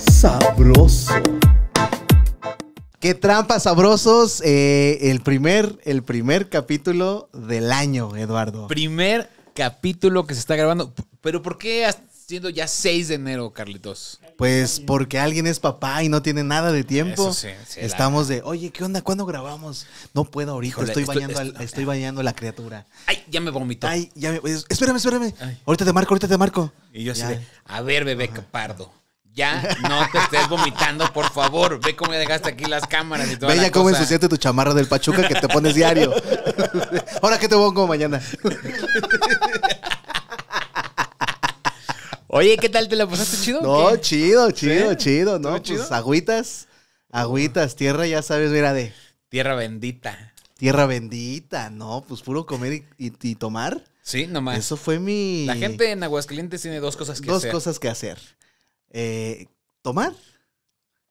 Sabroso. Qué trampas sabrosos. Eh, el, primer, el primer capítulo del año, Eduardo. Primer capítulo que se está grabando. Pero ¿por qué ya 6 de enero, Carlitos? Pues porque alguien es papá y no tiene nada de tiempo. Estamos de, oye, ¿qué onda? ¿Cuándo grabamos? No puedo ahorita, estoy, bañando estoy, bañando a la criatura. Ay, ya me vomitó. Ay, ya Espérame, espérame. Ahorita te marco, ahorita te marco. Y yo así a ver, bebé Capardo. Ya no te estés vomitando, por favor. Ve cómo ya dejaste aquí las cámaras y todo. Ve ya cómo ensuciaste tu chamarra del Pachuca que te pones diario. Ahora, ¿qué te pongo mañana? Oye, ¿qué tal? ¿Te la pasaste chido? No, chido, chido, chido. No, pues agüitas, agüitas, ah. tierra, ya sabes, mira de. Tierra bendita. Tierra bendita, no, pues puro comer y, tomar. Sí, nomás. Eso fue mi. La gente en Aguascalientes tiene dos cosas que hacer. Dos cosas que hacer: eh, tomar,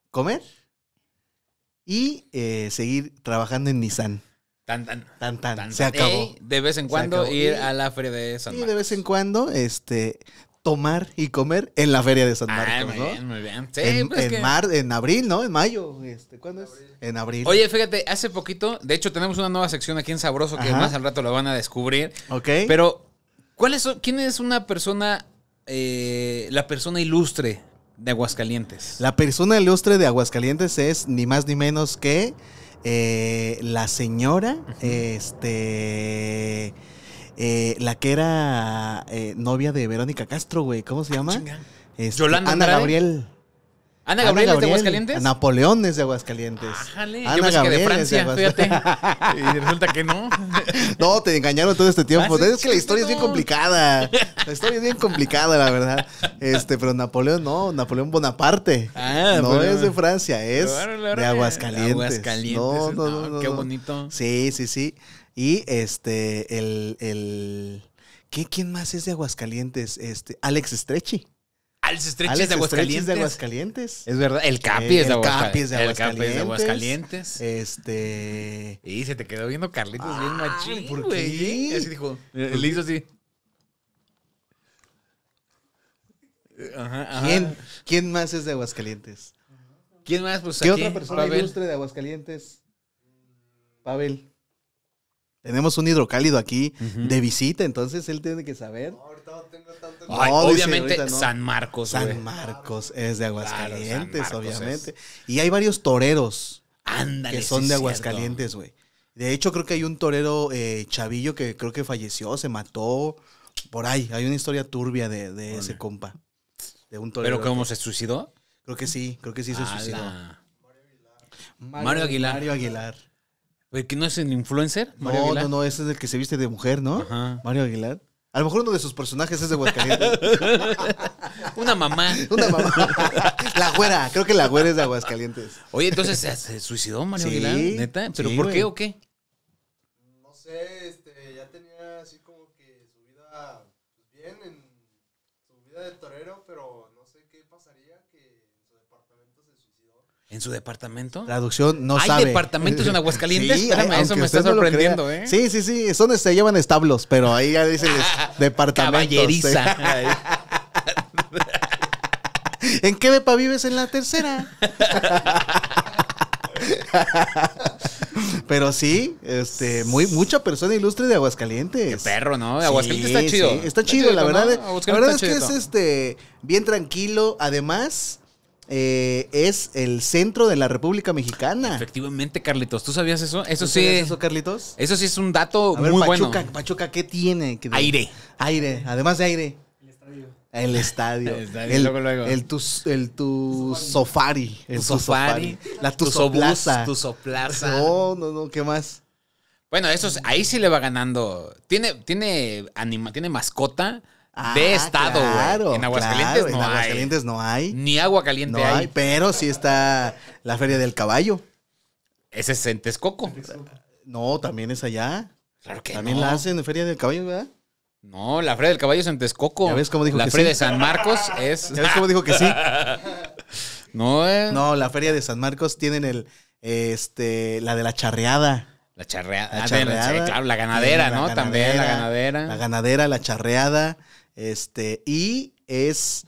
comer y eh, seguir trabajando en Nissan. Tan tan. Tan tan. se acabó. de vez en cuando ir a la feria de San Marcos. Y de vez en cuando, este, tomar y comer en la Feria de San ah, Marcos, ¿no? Muy bien, muy bien. en, pues en abril, ¿no? En mayo. Este, ¿Cuándo es? En abril. Oye, fíjate, hace poquito, de hecho, tenemos una nueva sección aquí en Sabroso que más al rato lo van a descubrir. Ok. Pero, ¿quién es una persona, eh, la persona ilustre de Aguascalientes? La persona ilustre de Aguascalientes es ni más ni menos que eh, la señora, este eh, la que era eh, novia de Verónica Castro, güey. ¿Cómo se ah, llama? Este, Yolanda Ana Gabriel. Ana Gabriel, es de Aguascalientes. Ah, Napoleón es de Aguascalientes. Ana Gabriel que de Francia, Y resulta que no. No, te engañaron todo este tiempo. Ah, es que la historia es bien complicada. La historia es bien complicada, la verdad. Este, pero Napoleón no, Napoleón Bonaparte. no es de Francia, es de Aguascalientes. Aguascalientes. Qué bonito. Sí, sí, sí. Y este, el, el ¿qué, ¿quién más es de Aguascalientes? Este, Alex Strechi. Alex Strechi es de Aguascalientes. Es verdad, el Capi eh, es de Aguascalientes. El Capi es de Aguascalientes. Este. Y se te quedó viendo Carlitos bien machín. ¿Por qué? Y así dijo. Eh, le hizo así. Eh, ajá, ajá. ¿Quién, más es de Aguascalientes? ¿Quién más? Pues, ¿Qué otra persona ilustre de Aguascalientes? Pavel. Tenemos un hidrocálido aquí de visita, entonces él tiene que saber. tengo tanto. obviamente San Marcos. San Marcos es de Aguascalientes, obviamente. Y hay varios toreros que son de Aguascalientes, güey. De hecho, creo que hay un torero eh, chavillo que creo que falleció, se mató. Por ahí, hay una historia turbia de, ese compa. De un torero. ¿Pero cómo se suicidó? Creo que sí, creo que sí se suicidó. Mario Aguilar. Mario Aguilar que no es el influencer? Mario no, no, no, ese es el que se viste de mujer, ¿no? Ajá. Mario Aguilar. A lo mejor uno de sus personajes es de Aguascalientes. Una mamá. Una mamá. La güera. Creo que la güera es de Aguascalientes. Oye, entonces se, suicidó Mario Aguilar. ¿Neta? ¿Pero por qué o qué? ¿En su departamento? Traducción no sabe. ¿Hay departamentos en Aguascalientes? Sí, eso me está sorprendiendo, ¿eh? Sí, sí, sí. Son, se llaman establos, pero ahí ya dicen departamentos. ¿eh? Caballeriza. ¿En qué bepa vives en la tercera? Pero sí, este, muy, mucha persona ilustre de Aguascalientes. Qué perro, ¿no? Aguascalientes está chido. está, chido, la verdad. La verdad es que es este, bien tranquilo. Además, eh, es el centro de la República Mexicana. Efectivamente, Carlitos. ¿Tú sabías eso? Eso sí. eso, Carlitos? Eso sí es un dato muy bueno. Pachuca, ¿qué tiene? aire. Aire, además de aire. El estadio. El estadio. el, tu, el tu sofari. El tu sofari. La tu soplaza. Tu soplaza. No, no, no, ¿qué más? Bueno, eso ahí sí le va ganando. Tiene, tiene, anima, tiene mascota Ah, de estado, Claro, en Aguascalientes, no, hay. Ni agua caliente no hay. Pero sí está la Feria del Caballo. Ese es en Texcoco. No, también es allá. Claro que También la hacen en Feria del Caballo, ¿verdad? No, la Feria del Caballo es en Texcoco. ves cómo dijo la Feria de San Marcos es. ¿Ya ves cómo dijo que sí? no, eh. No, la Feria de San Marcos tienen el. Este, la de la charreada. La ah, charreada. La claro, la ganadera, ¿no? También la ganadera. La ganadera, la charreada. Este, y es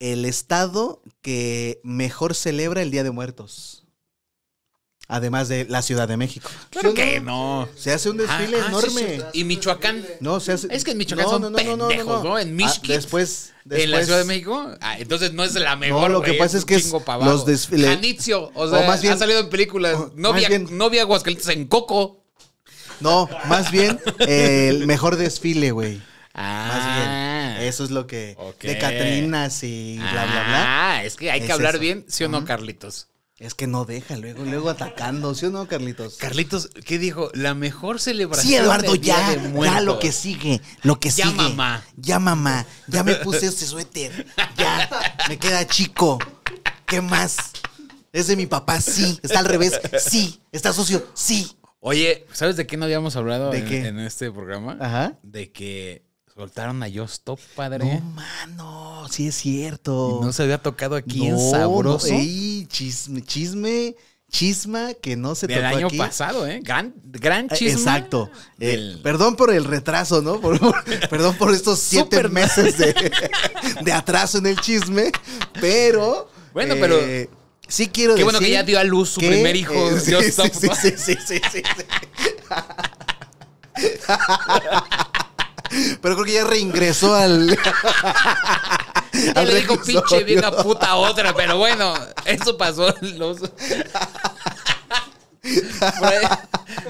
el estado que mejor celebra el Día de Muertos. Además de la Ciudad de México. Claro que no. Se hace un desfile ah, ah, enorme. Y Michoacán. No, se hace. Es que en Michoacán no, son no, no, pendejos, no, En ah, Michoacán. después, después, En la Ciudad de México. entonces no es la mejor. No, lo que pasa es que es los desfiles. Janitzio. O sea, ha salido en películas. no, vi, no vi en Coco. No, más bien el mejor desfile, güey. Ah. Más bien. Eso es lo que. De Catrinas y bla, bla, bla. Ah, es que hay que hablar bien, ¿sí o no, Carlitos? Es que no deja, luego, luego atacando, ¿sí o no, Carlitos? Carlitos, ¿qué dijo? La mejor celebración. Sí, Eduardo, ya, ya lo que sigue, lo que ya sigue. Ya mamá. Ya mamá, ya me puse este suéter, ya, me queda chico. ¿Qué más? Es de mi papá, sí. Está al revés, sí. Está socio, sí. Oye, ¿sabes de qué no habíamos hablado en, en, este programa? Ajá. De que Soltaron a Yo padre. No, mano, sí es cierto. no se había tocado aquí en Sabroso. No, chisme, chisme, chisma que no se Del tocó año pasado, ¿eh? Gran, gran eh, Exacto. Eh, perdón por el retraso, ¿no? perdón por estos siete meses de, atraso en el chisme, pero... Bueno, pero... Eh, sí quiero decir... Qué bueno que ya dio a luz su primer hijo. sí, sí, sí, sí, sí. Pero creo que ya reingresó al. le dijo pinche bien puta otra, pero bueno, eso pasó. Los...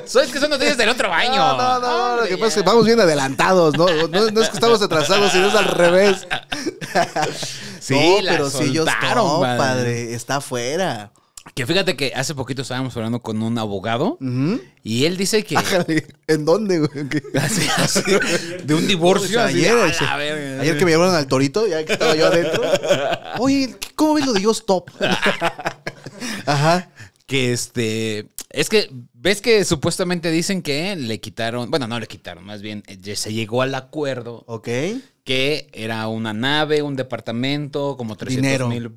¿Sabes que son noticias del otro año? No, no, no, lo que pasa es que vamos bien adelantados, ¿no? No, es que estamos atrasados, sino es al revés. sí, pero si ellos no, padre, está afuera. Que fíjate que hace poquito estábamos hablando con un abogado y él dice que ¿En dónde, güey? así, así, de un divorcio ayer, Ayer que me llevaron al torito, ya que estaba yo adentro. Oye, ¿cómo ves lo de yo stop? Ajá. que este es que ves que supuestamente dicen que le quitaron, bueno, no le quitaron, más bien eh, se llegó al acuerdo Ok que era una nave, un departamento, como 300 mil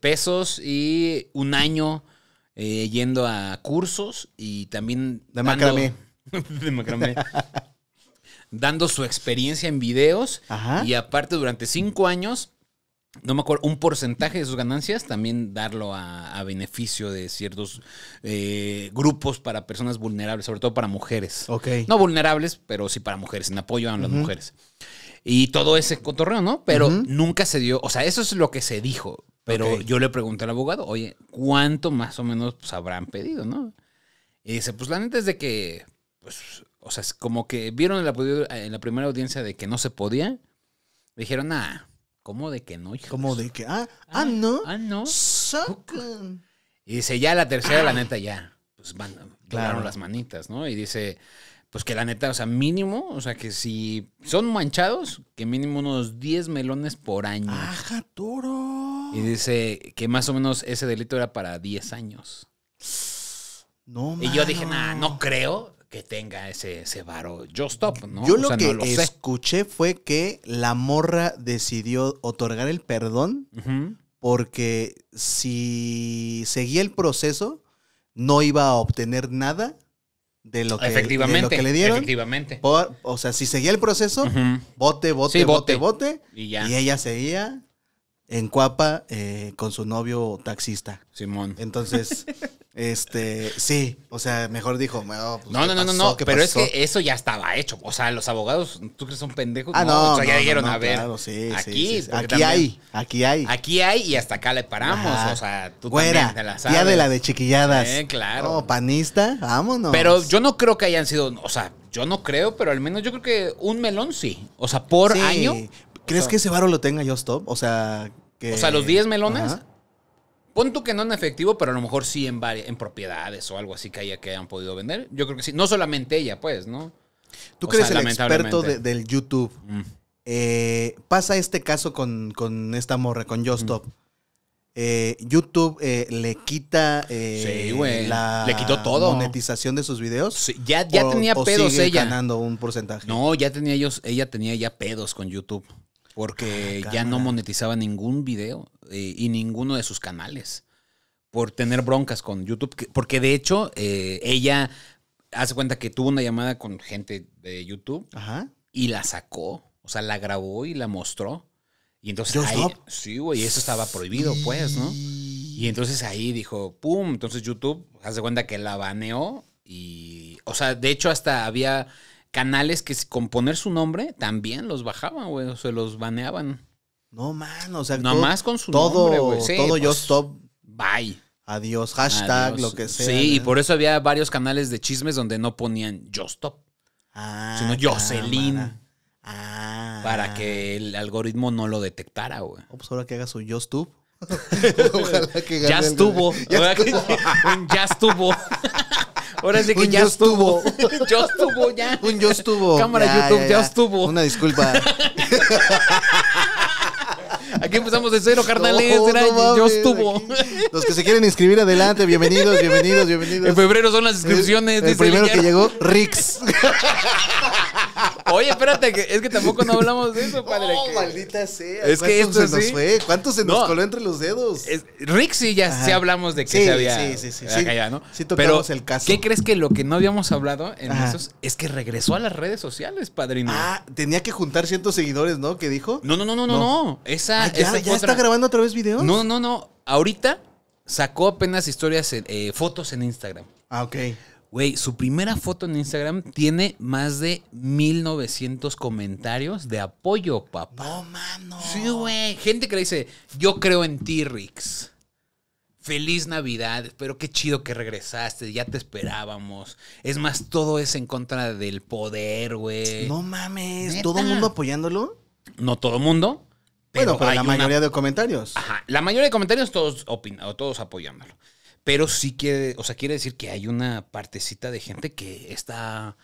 pesos y un año eh, yendo a cursos y también... dando, su experiencia en videos y aparte durante cinco años, no me acuerdo, un porcentaje de sus ganancias también darlo a, beneficio de ciertos eh, grupos para personas vulnerables, sobre todo para mujeres. No vulnerables, pero sí para mujeres, en apoyo a las mujeres y todo ese cotorreo, ¿no? Pero nunca se dio, o sea, eso es lo que se dijo. Pero yo le pregunté al abogado, oye, ¿cuánto más o menos pues, habrán pedido, no? Y dice, pues la neta es de que, pues, o sea, es como que vieron en la, primera audiencia de que no se podía. Dijeron, ah, ¿cómo de que no? ¿Cómo de que? Ah, ah, ah no. Ah, no. Y dice, ya la tercera, la ah. neta, ya. Pues van, claro. las manitas, ¿no? Y dice, pues que la neta, o sea, mínimo, o sea, que si son manchados, que mínimo unos 10 melones por año. ¡Ajá, toro! Y dice que más o menos ese delito era para 10 años. No, Y yo dije, nada no creo que tenga ese, ese varo. Yo stop, ¿no? Yo lo que escuché fue que la morra decidió otorgar el perdón porque si seguía el proceso, no iba a obtener nada de lo que, efectivamente, le dieron. Efectivamente. o sea, si seguía el proceso, bote, bote, bote, bote, Y, ya. y ella seguía en Cuapa eh, con su novio taxista. Simón. Entonces, Este, sí, o sea, mejor dijo, no, pues, no, no, no, no, pero es que eso ya estaba hecho. O sea, los abogados, ¿tú crees son pendejos? Ah, no, ya dijeron, a ver, aquí, aquí hay, aquí hay. Aquí hay y hasta acá le paramos, o sea, tú también te la sabes. Ya de la de chiquilladas. claro. Oh, panista, vámonos. Pero yo no creo que hayan sido, o sea, yo no creo, pero al menos yo creo que un melón sí. O sea, por año. ¿Crees que ese varo lo tenga yo stop? O sea, que... O sea, los 10 melones. Pon tú que no en efectivo, pero a lo mejor sí en, varias, en propiedades o algo así que haya que hayan podido vender. Yo creo que sí. No solamente ella, pues, ¿no? Tú crees que eres el experto del YouTube. Mm. Eh, pasa este caso con, esta morra, con Justop. Mm. Eh, YouTube eh, le quita la monetización de sus videos. ya ya tenía pedos sigue ella. ganando un porcentaje. No, ya tenía ellos, ella tenía ya pedos con YouTube porque ah, ya no monetizaba ningún video eh, y ninguno de sus canales por tener broncas con YouTube, porque de hecho eh, ella hace cuenta que tuvo una llamada con gente de YouTube y la sacó, o sea, la grabó y la mostró. Y entonces ahí, sí, güey, eso estaba prohibido, pues, ¿no? Y entonces ahí dijo, pum, entonces YouTube hace cuenta que la baneó y, o sea, de hecho hasta había canales que con poner su nombre también los bajaban, güey, o se los baneaban. No, man, o sea, nomás con su todo, nombre, güey. todo yo pues, stop. Bye. Adiós, hashtag, lo que sea. Sí, y por eso había varios canales de chismes donde no ponían yo stop, ah, sino Jocelyn. Ah. Para que el algoritmo no lo detectara, güey. Ops, oh, pues ahora que haga su yo stop. Ojalá que Ya, estuvo. ya estuvo. ya estuvo. Ahora sí que ya estuvo. estuvo ya. Un yo estuvo. Cámara YouTube, ya, estuvo. Una disculpa. Aquí empezamos de cero, carnales. Era, yo estuvo. Los que se quieren inscribir adelante, bienvenidos, bienvenidos, bienvenidos. En febrero son las inscripciones. El, el primero que llegó, Rix. Oye, espérate, es que tampoco no hablamos de eso, padre. Oh, maldita sea. Es que esto se nos fue? ¿Cuánto se nos coló entre los dedos? Es... ya sí hablamos de que se había. Sí, sí, sí. sí Pero, el caso. ¿Qué crees que lo que no habíamos hablado en eso esos es que regresó a las redes sociales, padrino? Ah, tenía que juntar cientos seguidores, ¿no? ¿Qué dijo? No, no, no, no, no. Esa. Ah, ¿Ya, está grabando otra vez videos? No, no, no. Ahorita sacó apenas historias, eh, fotos en Instagram. Ah, ok. Güey, su primera foto en Instagram tiene más de 1900 comentarios de apoyo, papá. No, mano. Sí, güey. Gente que le dice, yo creo en ti, Rix. Feliz Navidad, pero qué chido que regresaste, ya te esperábamos. Es más, todo es en contra del poder, güey. No mames, ¿todo el mundo apoyándolo? No todo el mundo. Pero bueno, pero la mayoría de comentarios. Ajá, la mayoría de comentarios todos opinan, todos apoyándolo pero sí quiere, o sea, quiere decir que hay una partecita de gente que está,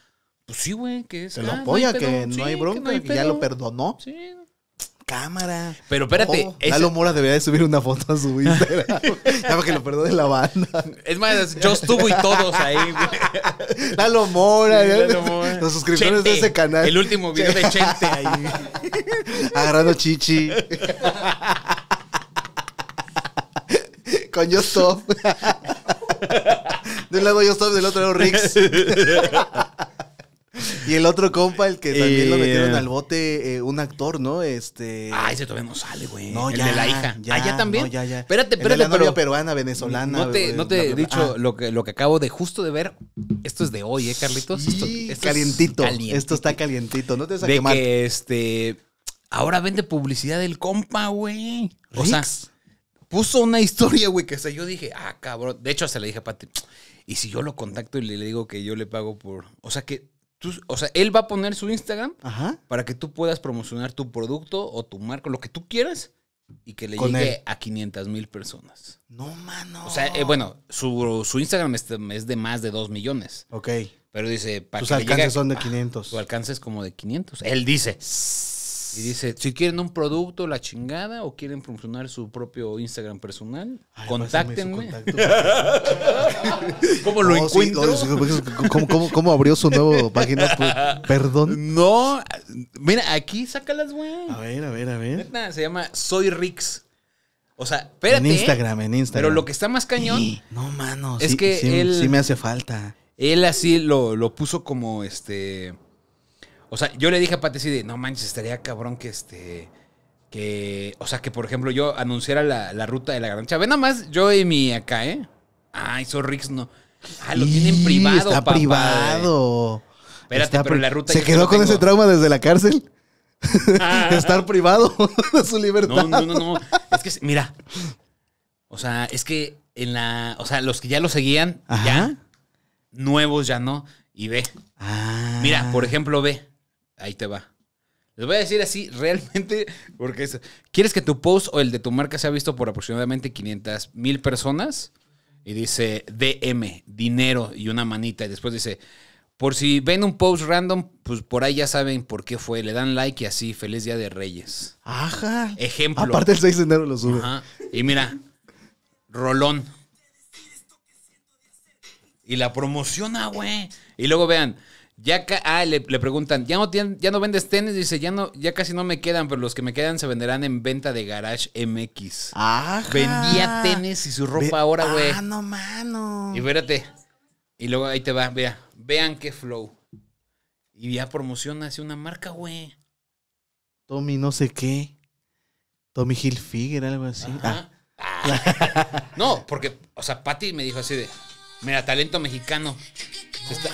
pues sí, güey, que es... Se lo ah, apoya, que, no hay bronca, y ya lo perdonó. Sí, cámara. Pero espérate. Dalo Mora debería de subir una foto a su Instagram. ya para que lo perdone la banda. Es más, yo estuve y todos ahí, güey. Lalo Mora. Los suscriptores de ese canal. El último video de Chente ahí. Agarrando chichi. Con Yostov. De un lado stop, del otro lado Rix. Y el otro compa, el que también lo metieron eh. al bote, eh, un actor, ¿no? Este. Ay, ese todavía no sale, güey. No, el ya, de la hija. Ya, ¿Allá ah, también. ya, ya. Espérate, espérate. El la peruana, venezolana. No te, he dicho ah. lo, que, lo que acabo de justo de ver. Esto es de hoy, ¿eh, Carlitos? Sí, esto, calientito. Es calientito. Esto está calientito. No te vas a de Que este. Ahora vende publicidad del compa, güey. O sea puso una historia, güey, que o sea, yo dije, ah, cabrón. De hecho, hasta le dije a Pati, y si yo lo contacto y le digo que yo le pago por. O sea, que tú, o sea, él va a poner su Instagram para que tú puedas promocionar tu producto o tu marca, lo que tú quieras, y que le llegue a 500 mil personas. No, mano. O sea, eh, bueno, su, Instagram es de, más de 2 millones. Ok. Pero dice, para Tus alcances son de 500. Tus alcances alcance es como de 500. Él dice. Y dice, si quieren un producto, la chingada, o quieren promocionar su propio Instagram personal, contáctenme. ¿Cómo lo encuentro? Pues, ¿cómo, abrió su nuevo página? Pues, perdón. No, mira, aquí sácalas, güey. A ver, a ver, a ver. Se llama Soy Rix. O sea, espérate. En Instagram, en Instagram. Pero lo que está más cañón. no, mano. Es que él. Sí me hace falta. Él así lo, lo puso como este o sea, yo le dije a Pati de, no manches, estaría cabrón que este. Que. O sea, que por ejemplo yo anunciara la, ruta de la grancha. Ve nada más yo y mi acá, ¿eh? Ay, Sorrix no. Ah, lo tienen privado, Está privado. Eh. Espérate, pero la ruta. ¿Se quedó con ese trauma desde la cárcel? Estar privado de su libertad. No, no, no, Es que, mira. O sea, es que en la. O sea, los que ya lo seguían, ya. Nuevos ya no. Y ve. Ah. Mira, por ejemplo, ve. Ahí te va. Les voy a decir así, realmente, porque es, ¿quieres que tu post o el de tu marca sea visto por aproximadamente 500 mil personas? Y dice DM, dinero y una manita. Y después dice, por si ven un post random, pues por ahí ya saben por qué fue. Le dan like y así, feliz día de Reyes. Ajá. Ejemplo. Aparte el 6 de enero lo sube. Ajá. Y mira, Rolón. Y la promociona, güey. Y luego vean, ya ah, le, preguntan, ¿ya no, ¿ya no vendes tenis? Dice, ya no, ya casi no me quedan, pero los que me quedan se venderán en venta de Garage MX. Vendía tenis y su ropa ahora, ah, güey. Ah, mano. Y espérate. Y luego ahí te va, vea. Vean qué flow. Y ya promociona así una marca, güey. Tommy no sé qué. Tommy Hilfiger, algo así. Ah. Ah. no, porque, o sea, Patty me dijo así de, Mira, talento mexicano.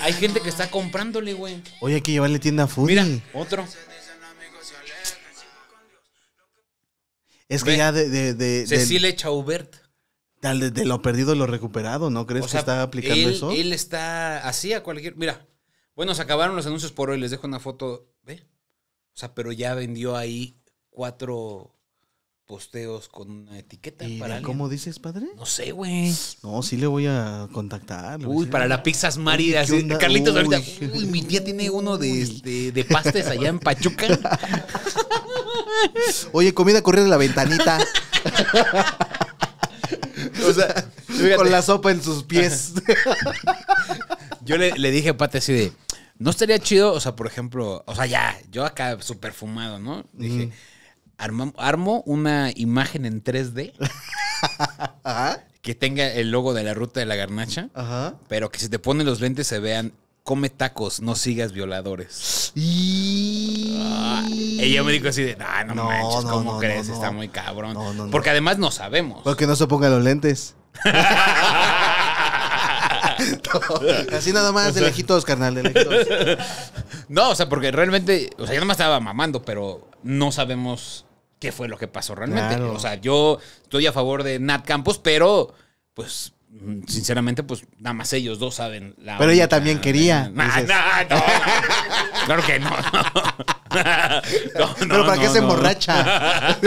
hay gente que está comprándole, güey. Oye, hay que llevarle tienda a Food. Mira, otro. Es que ya de. de, de De, lo perdido, lo recuperado, ¿no crees que está aplicando eso? eso? Él está así a cualquier. Mira, bueno, se acabaron los anuncios por hoy. Les dejo una foto. ¿Ve? O sea, pero ya vendió ahí cuatro posteos con una etiqueta. para. para ¿Cómo dices, padre? No sé, güey. No, sí le voy a contactar. Uy, para las pizzas maridas. Carlitos, uy, ahorita. Uy, mi tía tiene uno de, este, de, pastes allá en Pachuca. Oye, comida corrida de la ventanita. o sea, con la sopa en sus pies. Yo le, dije a Pate así de. No estaría chido, o sea, por ejemplo, o sea, ya, yo acá súper fumado, ¿no? Dije armo, una imagen en 3D. Que tenga el logo de la ruta de la garnacha. Pero que si te ponen los lentes se vean come tacos, no sigas violadores. Y, yo ah, me digo así de, no, no manches, ¿cómo crees? Está muy cabrón. Porque además no sabemos. Porque no se pongan los lentes. así nada más, de lejitos, carnal, de lejitos. No, o sea, porque realmente, o sea, yo nada más estaba mamando, pero no sabemos qué fue lo que pasó realmente. O sea, yo estoy a favor de Nat Campos, pero pues sinceramente, pues nada más ellos dos saben. La Pero ella también quería. No, no, no, claro que no. no. Pero ¿para qué se emborracha?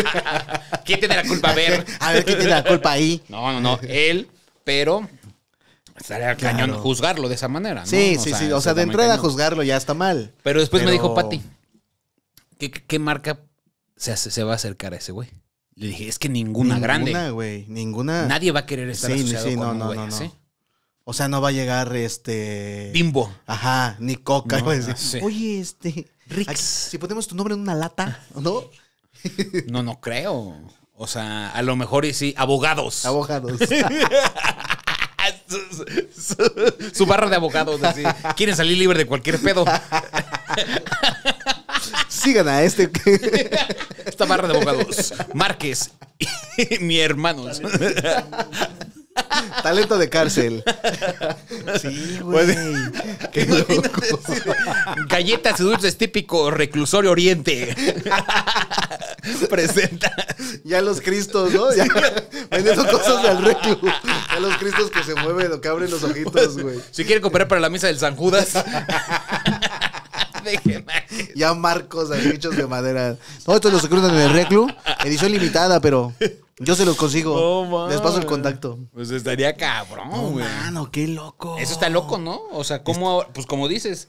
¿Quién tiene la culpa? A ver. A ver, ¿quién tiene la culpa ahí? No, no, no. Él, pero Estaría cañón juzgarlo de esa manera. ¿no? Sí, sí, sí. O sea, de entrada juzgarlo ya está mal. Pero después me dijo Patti, ¿qué, marca se, va a acercar a ese güey. Le dije, es que ninguna, grande. Ninguna, güey, ninguna. Nadie va a querer estar sí, asociado sí, no, con no, O sea, no va a llegar este. Bimbo. Ajá, ni Coca. Oye, este. Rix. Si ponemos tu nombre en una lata, ¿no? no, no creo. O sea, a lo mejor y sí, abogados. Abogados. su, barra de abogados, Quieren salir libre de cualquier pedo. Sigan a este. Esta barra de abogados. Márquez. Mi hermano. Talento de cárcel. Sí, pues, güey. Qué loco. Galletas y dulces típico reclusorio oriente. Presenta. Ya los cristos, ¿no? Ya, vendiendo cosas del reclu. Ya los cristos que se mueven lo que abren los ojitos, güey. Si quieren comprar para la misa del San Judas. ya marcos ahí de madera. No, estos los encuentran en el Reclu. Edición limitada, pero yo se los consigo. Les paso el contacto. Pues estaría cabrón, güey. qué loco. Eso está loco, ¿no? O sea, cómo pues como dices.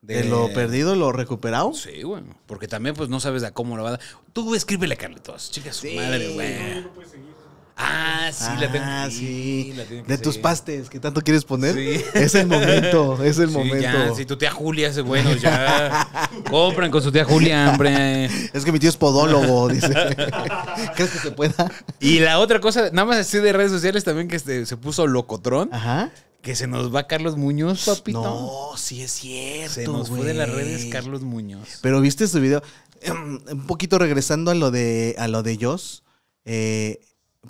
De... lo perdido, lo recuperado. Sí, güey. Bueno, porque también, pues, no sabes a cómo lo va a dar. Tú escríbele, Carlitos. Chicas, madre, güey. no puedes seguir. Ah, sí, la tengo. Ah, sí. de tus pastes que tanto quieres poner. Sí. Es el momento, es el sí, momento. Ya, si tu tía Julia hace bueno, ya. Compran con su tía Julia, hombre. Es que mi tío es podólogo, dice. ¿Crees que se pueda? Y la otra cosa, nada más así de redes sociales también que se, puso locotrón. Ajá. Que se nos va Carlos Muñoz, papito. No, sí es cierto. Se nos fue de las redes Carlos Muñoz. Pero viste su video. Em, un poquito regresando a lo de a lo de Joss. Eh,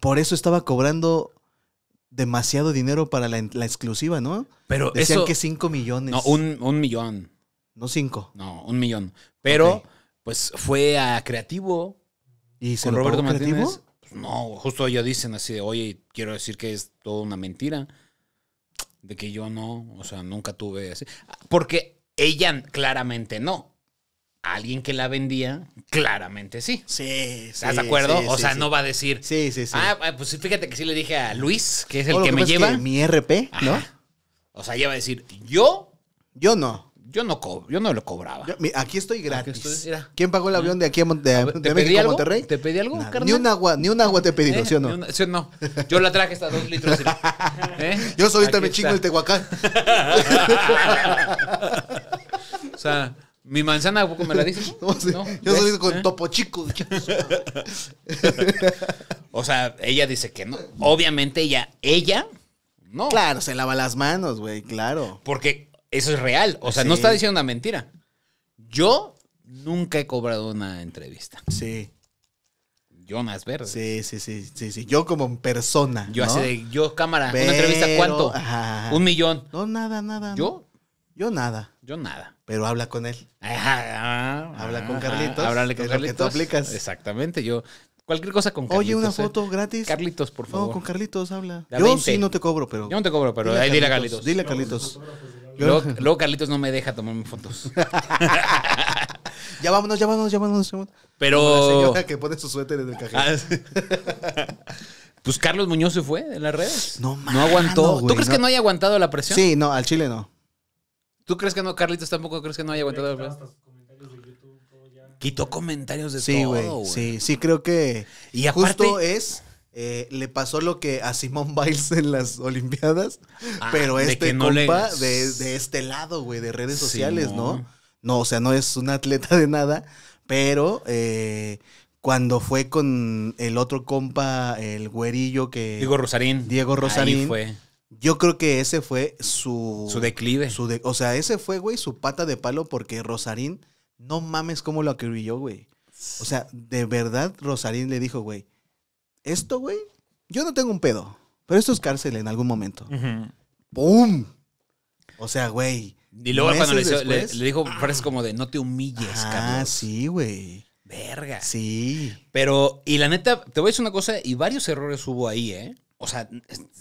por eso estaba cobrando demasiado dinero para la, exclusiva, ¿no? Pero Decían que 5 millones. No, un, millón. No 5. No, un millón. Pero, pues fue a Creativo. ¿Y se con Roberto Martínez. Pues, no, justo ellos dicen así de, oye, quiero decir que es toda una mentira. De que yo no, o sea, nunca tuve así. Porque ella claramente no alguien que la vendía, claramente sí. Sí, ¿Estás de acuerdo? o sea, no va a decir. Sí, sí, sí. Ah, ah pues fíjate que sí le dije a Luis, que es el que, me lleva. mi RP, ¿no? O sea, ella va a decir, yo. Yo no. Yo no, yo no lo cobraba. aquí estoy gratis. ¿Quién pagó el avión de aquí a, México a Monterrey? ¿Te pedí algo, Ni un agua, ni un agua te he pedido, ¿sí o no? ¿sí no? Yo la traje hasta dos litros. ¿Eh? Yo soy me chingo el Tehuacán. o sea, mi manzana, poco me la dices? Yo soy con ¿Eh? topo chico. o sea, ella dice que no. Obviamente ella, ella, no. Claro, se lava las manos, güey, claro. Porque eso es real. O sea, no está diciendo una mentira. Yo nunca he cobrado una entrevista. Sí. Yo más Verde. Sí, sí, sí, sí, sí. Yo como persona. Yo ¿no? yo cámara, una entrevista, ¿cuánto? Un millón. No, nada, nada. ¿Yo? Yo nada. Yo nada pero habla con él. Ah, habla con Carlitos. Háblale con Carlitos. que tú aplicas. Exactamente, yo. Cualquier cosa con Carlitos. Oye, una ¿eh? foto gratis. Carlitos, por favor. No, con Carlitos habla. yo sí no te cobro, pero. Yo no te cobro, pero dile, a Carlitos. Dile a Carlitos. Luego, Carlitos no me deja tomarme fotos. ya vámonos, ya vámonos, ya vámonos. Pero. la señora que pone su suéter en el cajero. Ah, pues Carlos Muñoz se fue en las redes. No, mames. No aguantó. ¿Tú crees que no haya aguantado la presión? Sí, no, al Chile no. ¿Tú crees que no, Carlitos? ¿Tampoco crees que no haya aguantado? Quitó comentarios de sí, güey. Sí, sí, creo que y justo es... Eh, le pasó lo que a Simón Biles en las Olimpiadas, ah, pero este compa de, este lado, güey, de redes sociales, ¿no? No, o sea, no es un atleta de nada, pero eh, cuando fue con el otro compa, el güerillo que... Diego Rosarín. Diego Rosarín. fue yo creo que ese fue su... Su declive. o sea, ese fue, güey, su pata de palo porque Rosarín, no mames cómo lo acribilló, güey. O sea, de verdad Rosarín le dijo, güey, esto, güey, yo no tengo un pedo, pero esto es cárcel en algún momento. ¡Boom! O sea, güey. Y luego cuando le, dijo parece ah. como de no te humilles, ah, sí, güey. Verga. Sí. Pero, y la neta, te voy a decir una cosa, y varios errores hubo ahí, ¿eh? O sea,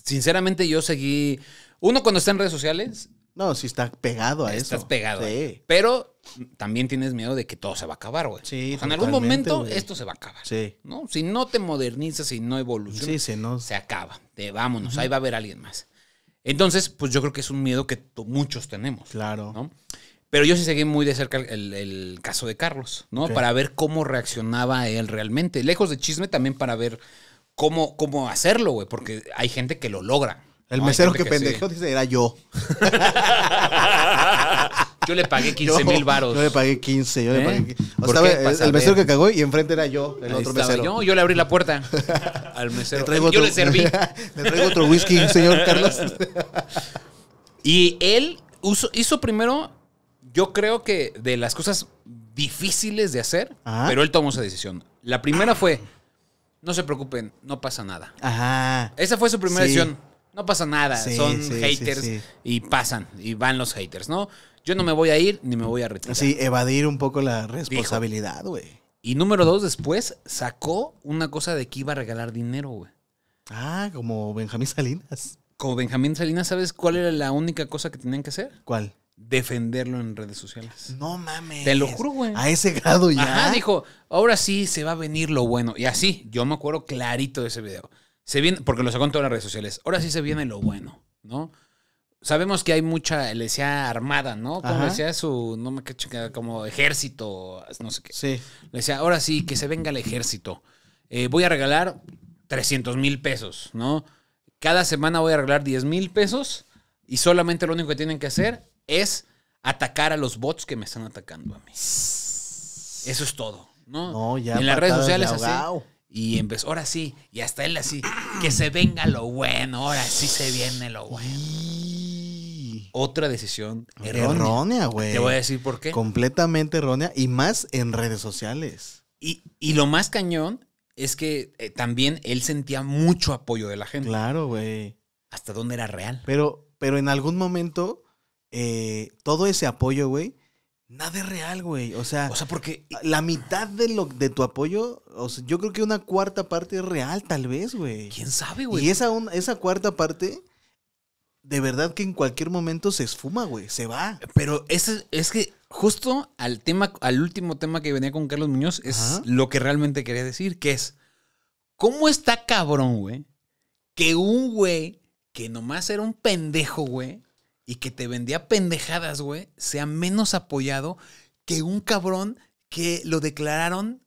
sinceramente yo seguí. Uno cuando está en redes sociales. No, si está pegado a eso. Estás pegado. Sí. Pero también tienes miedo de que todo se va a acabar, güey. Sí, en algún momento esto se va a acabar. Sí. ¿no? Si no te modernizas, y no evolucionas, sí, se, se acaba. Te, vámonos, ahí va a haber alguien más. Entonces, pues yo creo que es un miedo que muchos tenemos. Claro. Pero yo sí seguí muy de cerca el, caso de Carlos, ¿no? Para ver cómo reaccionaba él realmente. Lejos de chisme, también para ver cómo, cómo hacerlo, güey, porque hay gente que lo logra. El mesero que, pendejo pendejó dice, era yo. yo le pagué 15 mil varos. Yo le pagué 15, yo le ¿Eh? pagué o sea, el, mesero que cagó y enfrente era yo, el otro mesero. Yo, le abrí la puerta al mesero. Le yo le serví. le traigo otro whisky, señor Carlos. y él hizo, primero, yo creo que de las cosas difíciles de hacer, pero él tomó esa decisión. La primera fue no se preocupen, no pasa nada. Ajá. Esa fue su primera No pasa nada. Son haters y pasan. Y van los haters, ¿no? Yo no me voy a ir ni me voy a retirar. Sí, evadir un poco la responsabilidad, güey. Y número dos, después sacó una cosa de que iba a regalar dinero, güey. Ah, como Benjamín Salinas. Como Benjamín Salinas, ¿sabes cuál era la única cosa que tenían que hacer? ¿Cuál? defenderlo en redes sociales. No mames. Te lo juro, güey. A ese grado ya. Ajá, dijo, ahora sí se va a venir lo bueno. Y así, yo me acuerdo clarito de ese video. Se viene, porque lo sacó en todas las redes sociales. Ahora sí se viene lo bueno, ¿no? Sabemos que hay mucha, le decía armada, ¿no? Como decía su, no me cacho, como ejército, no sé qué. Sí. Le decía, ahora sí, que se venga el ejército. Eh, voy a regalar 300 mil pesos, ¿no? Cada semana voy a regalar 10 mil pesos y solamente lo único que tienen que hacer es atacar a los bots que me están atacando a mí. Eso es todo, ¿no? en las redes sociales así. Y empezó, ahora sí, y hasta él así, que se venga lo bueno, ahora sí se viene lo bueno. Otra decisión errónea, güey. Te voy a decir por qué. Completamente errónea y más en redes sociales. Y, lo más cañón es que eh, también él sentía mucho apoyo de la gente. Claro, güey. Hasta dónde era real. Pero, pero en algún momento eh, todo ese apoyo, güey, nada es real, güey. O sea, sea, porque la mitad de, lo, de tu apoyo, yo creo que una cuarta parte es real, tal vez, güey. ¿Quién sabe, güey? Y esa, cuarta parte, de verdad que en cualquier momento se esfuma, güey, se va. Pero es, es que justo al tema, al último tema que venía con Carlos Muñoz, es lo que realmente quería decir, que es, ¿cómo está cabrón, güey? Que un güey que nomás era un pendejo, güey, y que te vendía pendejadas, güey, sea menos apoyado que un cabrón que lo declararon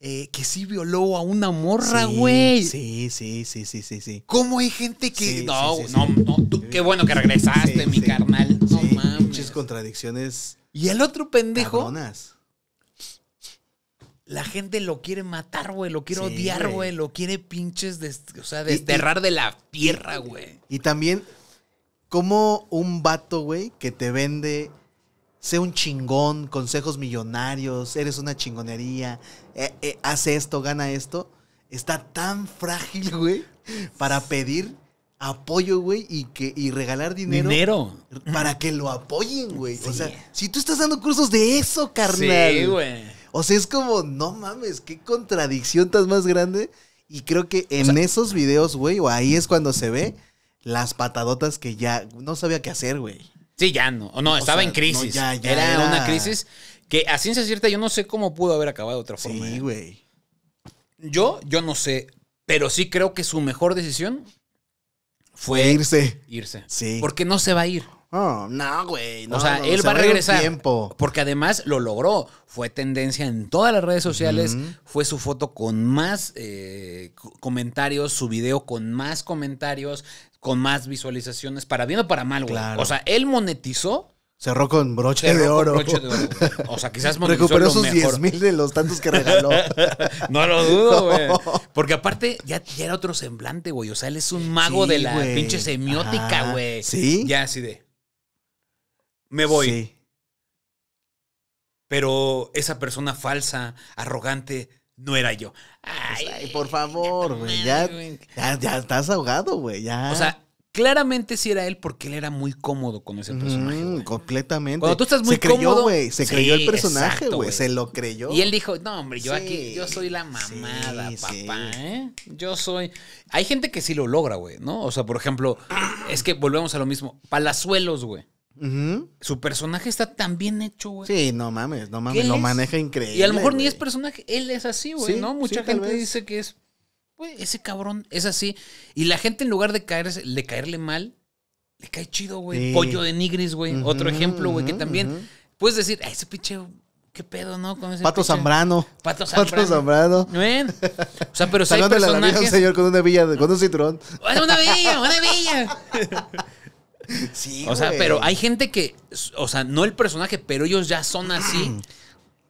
eh, que sí violó a una morra, güey. Sí, sí, sí, sí, sí, sí. ¿Cómo hay gente que... no, no, no, qué bueno que regresaste, mi carnal. No mames. Muchas contradicciones. Y el otro pendejo... La gente lo quiere matar, güey, lo quiere odiar, güey, lo quiere pinches, o sea, desterrar de la tierra, güey. Y también como un vato, güey, que te vende, sé un chingón, consejos millonarios, eres una chingonería, eh, eh, hace esto, gana esto, está tan frágil, güey, para pedir apoyo, güey, y, que, y regalar dinero. Dinero. Para que lo apoyen, güey. O sea, si tú estás dando cursos de eso, carnal. Sí, güey. O sea, es como, no mames, qué contradicción tan más grande. Y creo que en esos videos, güey, o ahí es cuando se ve las patadotas que ya no sabía qué hacer, güey. Sí, ya no. No, estaba en crisis. era, una crisis que a ciencia cierta yo no sé cómo pudo haber acabado de otra forma. Sí, ¿eh? güey. Yo, yo no sé, pero sí creo que su mejor decisión fue, irse. Irse. Sí. Porque no se va a ir. Oh, no, güey. o sea, él va a regresar. Tiempo. Porque además lo logró. Fue tendencia en todas las redes sociales. Fue su foto con más eh, comentarios, su video con más comentarios con más visualizaciones, para bien o para mal, güey. O sea, él monetizó. Cerró con broche de oro. o sea, quizás monetizó Recuperó lo sus 10 mil de los tantos que regaló. no lo dudo, güey. Porque aparte, ya, era otro semblante, güey. O sea, él es un mago de la pinche semiótica, güey. Sí. Ya así de. Me voy. Sí. Pero esa persona falsa, arrogante, no era yo. Pues, ay, por favor, güey. Ya, ya, estás ahogado, güey. Ya. O sea, claramente sí era él porque él era muy cómodo con ese personaje. completamente. Cuando tú estás muy se creyó, güey, se creyó el personaje, güey. Se lo creyó. Y él dijo, no, hombre, yo aquí, yo soy la mamada, papá, ¿eh? Yo soy. Hay gente que sí lo logra, güey, ¿no? O sea, por ejemplo, es que volvemos a lo mismo. Palazuelos, güey. Su personaje está tan bien hecho, güey. Sí, no mames, no mames, lo maneja increíble. Y a lo mejor ni es personaje, él es así, güey, ¿no? Mucha gente dice que es, ese cabrón es así. Y la gente en lugar de, caerle mal, le cae chido, güey. Pollo de Nigris, güey. Otro ejemplo, güey, que también puedes decir, ese pinche ¿Qué pedo, no? Pato Zambrano. Pato Zambrano. Pato Zambrano. O sea, pero si hay personajes... señor con una villa, con un cinturón. ¡Una villa! ¡Una villa! Sí, O sea, pero hay gente que, o sea, no el personaje, pero ellos ya son así.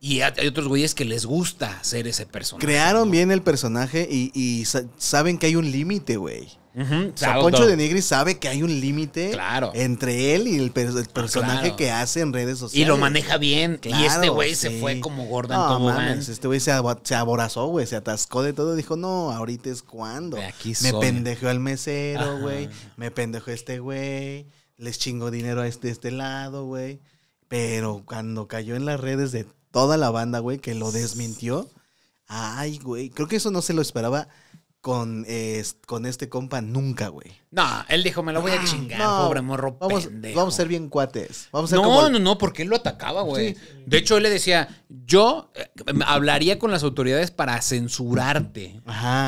Y hay otros güeyes que les gusta ser ese personaje. Crearon bien el personaje y, saben que hay un límite, güey. Uh Poncho de Nigri sabe que hay un límite entre él y el, personaje ah, que hace en redes sociales. Y lo maneja bien. y este güey se fue como Gordon no, Este güey se, aborazó, güey. Se atascó de todo. Dijo, no, ahorita es cuando. Me pendejó el mesero, güey. Me pendejó este güey. Les chingo dinero a este, este lado, güey. Pero cuando cayó en las redes de toda la banda, güey, que lo desmintió. Ay, güey. Creo que eso no se lo esperaba con, con este compa nunca, güey. No, él dijo, me lo voy a ah, chingar, pobre morro vamos, a ser bien cuates. Vamos a ser no, no, no, porque él lo atacaba, güey. De hecho, él le decía, yo eh, hablaría con las autoridades para censurarte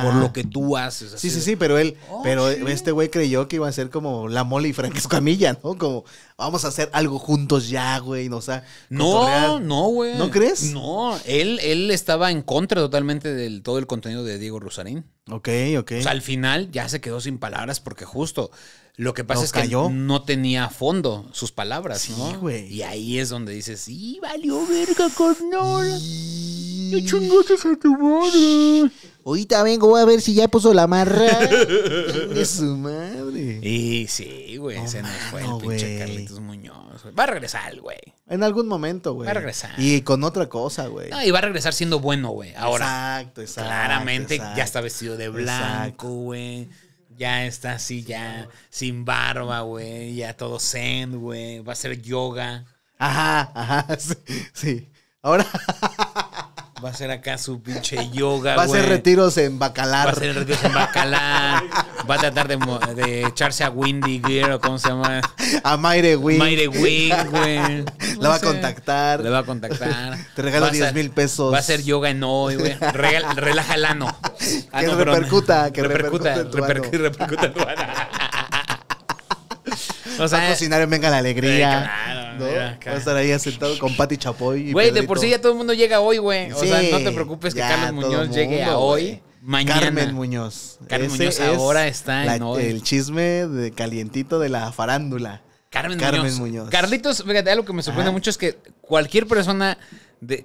por lo que tú haces. sí, sí, sí, pero él, oh, pero este güey creyó que iba a ser como la mole y Francisco Camilla, ¿no? Como, vamos a hacer algo juntos ya, güey, no, No, no, güey. ¿No crees? No, él, él estaba en contra totalmente del todo el contenido de Diego Rusarín. Ok, ok. O sea, al final ya se quedó sin palabras porque justo. Lo que pasa es que que no tenía fondo sus palabras, sí, ¿no? Y ahí es donde dices, Y valió verga, carnal. Y... No a tu madre. Ahorita vengo, voy a ver si ya puso la marra. de su madre. Y sí, güey, se nos fue el pinche Carlitos Muñoz. Va a regresar, güey. En algún momento, güey. Va a regresar. Y con otra cosa, güey. No, y va a regresar siendo bueno, güey. Ahora. Exacto, exacto. Claramente ya está vestido de blanco, güey ya está así, ya sin barba, güey, ya todo zen, güey, va a ser yoga. Ajá, ajá, sí. Ahora Va a ser acá su pinche yoga, Va a hacer retiros en Bacalar. Va a hacer retiros en Bacalar. Va a tratar de, de echarse a Windy Gear o cómo se llama. A Maire Wing. Maire Wing, güey. la va a contactar. le va a contactar. Te regalo 10 mil pesos. Va a hacer yoga en hoy, güey. Relaja el ano. Ah, que no, repercuta, que repercuta. Repercuta, repercuta, tu ano. O sea, a cocinar en Venga la Alegría. ¿no? a estar ahí sentado con Pati Chapoy. Güey, de por sí ya todo el mundo llega hoy, güey. O sea, no te preocupes que Carlos Muñoz llegue a hoy. Mañana. Carmen Muñoz. Carmen Muñoz ahora está en El chisme de calientito de la farándula. Carmen, Carmen Muñoz. Carlitos, fíjate, algo que me sorprende mucho es que cualquier persona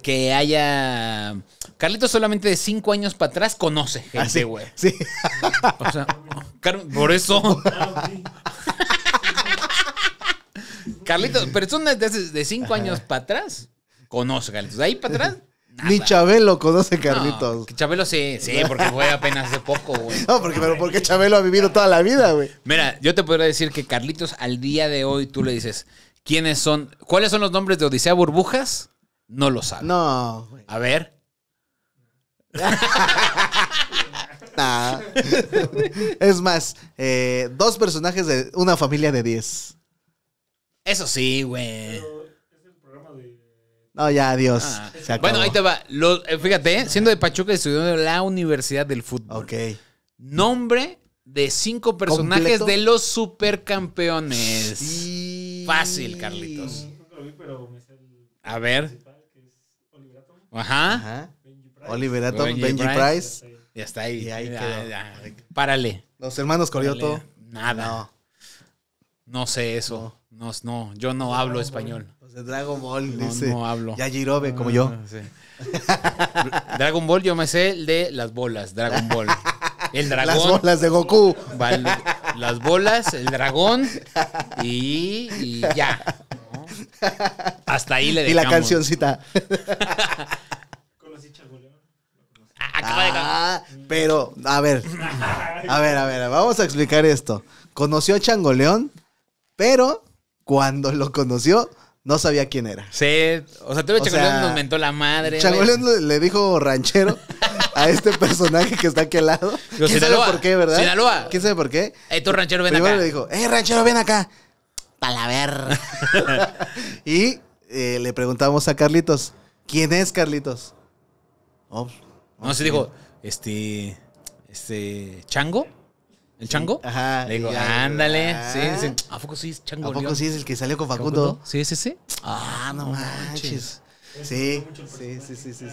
que haya. Carlitos solamente de 5 años para atrás conoce ah, gente, güey. sí? O sea, por eso. Carlitos, pero son de cinco años para atrás. Conozco Carlitos. De ahí para atrás. Nada. Ni Chabelo conoce Carlitos. Chabelo sí, sí, porque fue apenas hace poco, güey. No, porque, pero porque Chabelo ha vivido toda la vida, güey. Mira, yo te podría decir que Carlitos al día de hoy tú le dices, ¿quiénes son? ¿Cuáles son los nombres de Odisea Burbujas? No lo sabe. No. Güey. A ver. Es más, eh, dos personajes de una familia de diez. Eso sí, güey. No, ya, adiós. Ah. Bueno, ahí te va. Eh, fíjate, eh, siendo de Pachuca, estudiando en la Universidad del Fútbol. Ok. Nombre de cinco personajes de los supercampeones. Fácil, Carlitos. A ver. Ajá. Oliver Atom, Benji, Benji Price. Ya está ahí. ahí Párale. Los hermanos Corioto. Nada. No. sé eso. No, no, yo no hablo español. Dragon Ball, no, dice. No hablo. Ya Yajirobe, como yo. Ah, Dragon Ball, yo me sé de las bolas, Dragon Ball. El dragón. Las bolas de Goku. las bolas, el dragón y, ya. Hasta ahí le dejamos. Y la cancioncita. Ah, ah, pero, a ver, a ver, a ver, vamos a explicar esto. Conoció a Changoleón, pero cuando lo conoció, no sabía quién era. Sí, o sea, todo nos mentó la madre. Changolón le, dijo ranchero a este personaje que está aquí al lado. ¿Quién sabe por qué, verdad? Sinaloa. ¿Quién sabe por qué? Eh, tú ranchero, ven Primero acá. le dijo, eh, ranchero, ven acá. Para ver. y eh, le preguntamos a Carlitos, ¿quién es Carlitos? Oh, no, se dijo, este, este, Chango. ¿El chango? Ajá. Le digo, ándale. sí, ¿a poco sí es chango? ¿A poco sí es el que salió con Facundo? ¿Sí es ese? Ah, ah no manches. Sí, sí, sí, sí, sí,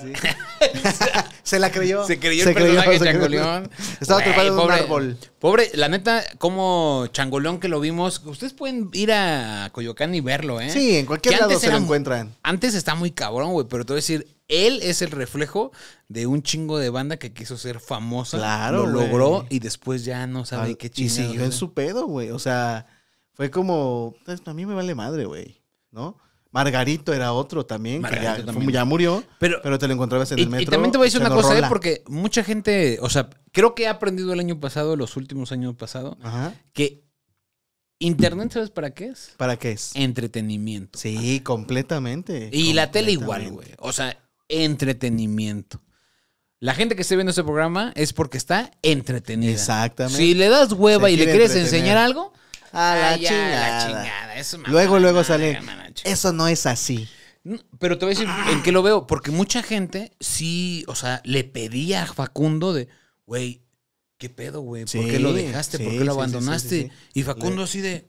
se la creyó. Se creyó el personaje de Changoleón. Estaba trepado en un árbol. Pobre, la neta, como Changoleón que lo vimos, ustedes pueden ir a Coyoacán y verlo, ¿eh? Sí, en cualquier lado se lo encuentran. Antes está muy cabrón, güey, pero te voy a decir, él es el reflejo de un chingo de banda que quiso ser famosa. Claro. Lo logró y después ya no sabe qué chingo. Y siguió en su pedo, güey. O sea, fue como. Pues, a mí me vale madre, güey. ¿No? Margarito era otro también, ya, ya murió, pero, pero, te lo encontrabas en el metro. Y también te voy a decir una cosa, güey. ¿eh? porque mucha gente, o sea, creo que he aprendido el año pasado, los últimos años pasado, que Internet, ¿sabes para qué es? ¿Para qué es? Entretenimiento. Sí, completamente. Y la tele igual, güey. O sea, entretenimiento. La gente que esté viendo este programa es porque está entretenida. Exactamente. Si le das hueva y le quieres enseñar algo, a la, chingada. Eso luego, luego sale. Eso no es así. pero te voy a decir en qué lo veo, porque mucha gente sí, o sea, le pedía a Facundo de, güey, ¿qué pedo, güey? ¿Por qué lo dejaste? ¿Por qué lo abandonaste? y Facundo así de,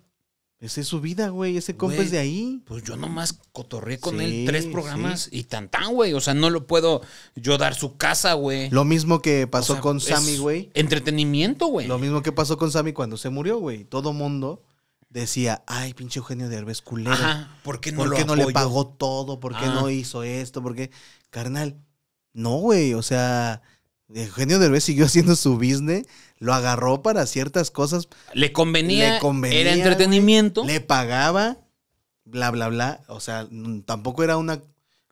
esa es su vida, güey. Ese compa es de ahí. Pues yo nomás cotorré con él tres programas y tan tan, güey. O sea, no lo puedo yo dar su casa, güey. Lo mismo que pasó con Sammy, güey. Entretenimiento, güey. Lo mismo que pasó con Sammy cuando se murió, güey. Todo mundo decía, ay, pinche Eugenio de Herbes culero. ¿por qué no, ¿Por qué no le pagó todo? ¿Por qué no ah. hizo esto? ¿Por qué? Carnal, no, güey. O sea, Eugenio Derbez siguió haciendo su business, lo agarró para ciertas cosas. Le convenía, le era entretenimiento. le pagaba, bla, bla, bla. O sea, tampoco era una,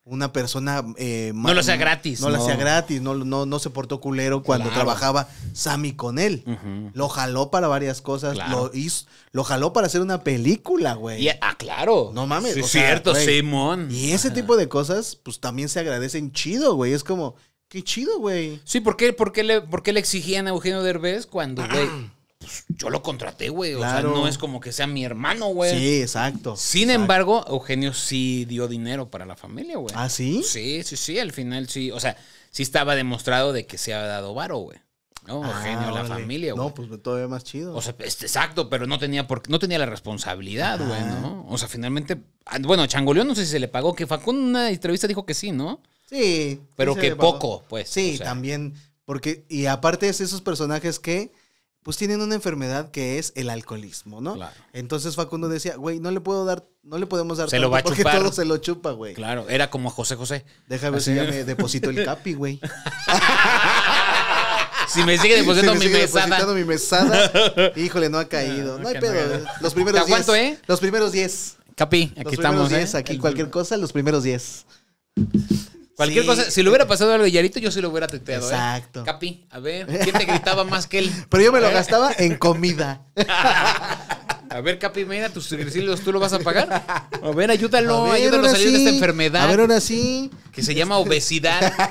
una persona... Eh, no lo hacía gratis. No, lo hacía gratis, no, no, no se portó culero cuando trabajaba Sammy con él. Lo jaló para varias cosas, lo hizo, lo jaló para hacer una película, güey. ah, claro. No mames. cierto, Simón. Y ese tipo de cosas, pues también se agradecen chido, güey. Es como... Qué chido, güey. Sí, ¿por qué, por, qué le, ¿por le exigían a Eugenio Derbez cuando, ah. güey? Pues, yo lo contraté, güey. O sea, no es como que sea mi hermano, güey. Sí, exacto. Sin embargo, Eugenio sí dio dinero para la familia, güey. ¿Ah, sí? Sí, sí, sí. Al final sí. O sea, sí estaba demostrado de que se ha dado varo, güey. No, ah, Eugenio, la familia, güey. No, pues todavía más chido. O sea, este, exacto, pero no tenía por, no tenía la responsabilidad, güey, ¿no? O sea, finalmente. Ah, bueno, Changoleón no sé si se le pagó, que Facundo en una entrevista dijo que sí, ¿no? Sí. Pero que poco, pues. Sí, también. Porque, y aparte es esos personajes que pues tienen una enfermedad que es el alcoholismo, ¿no? Claro. Entonces Facundo decía, güey, no le puedo dar, no le podemos dar se lo va a porque todo se lo chupa, güey. Claro, era como José José. Déjame ver si ya me deposito el capi, güey. si me sigue depositando, mi, mesada. depositando mi mesada. Híjole, no ha caído. No, hay pedo. los primeros ¿Te aguanto, eh? Los primeros 10. Capi, aquí los estamos. Diez, ¿eh? aquí cualquier cosa, los primeros 10. Cualquier cosa, si le hubiera pasado algo a Yarito, yo sí lo hubiera teteado. ¿eh? Exacto. Capi, a ver, ¿quién te gritaba más que él? Pero yo me lo gastaba en comida. A ver, Capi, mira, tus utensilios tú lo vas a pagar. A ver, ayúdalo, ayúdalo a salir de esta enfermedad. A ver, ahora sí. Que se llama obesidad.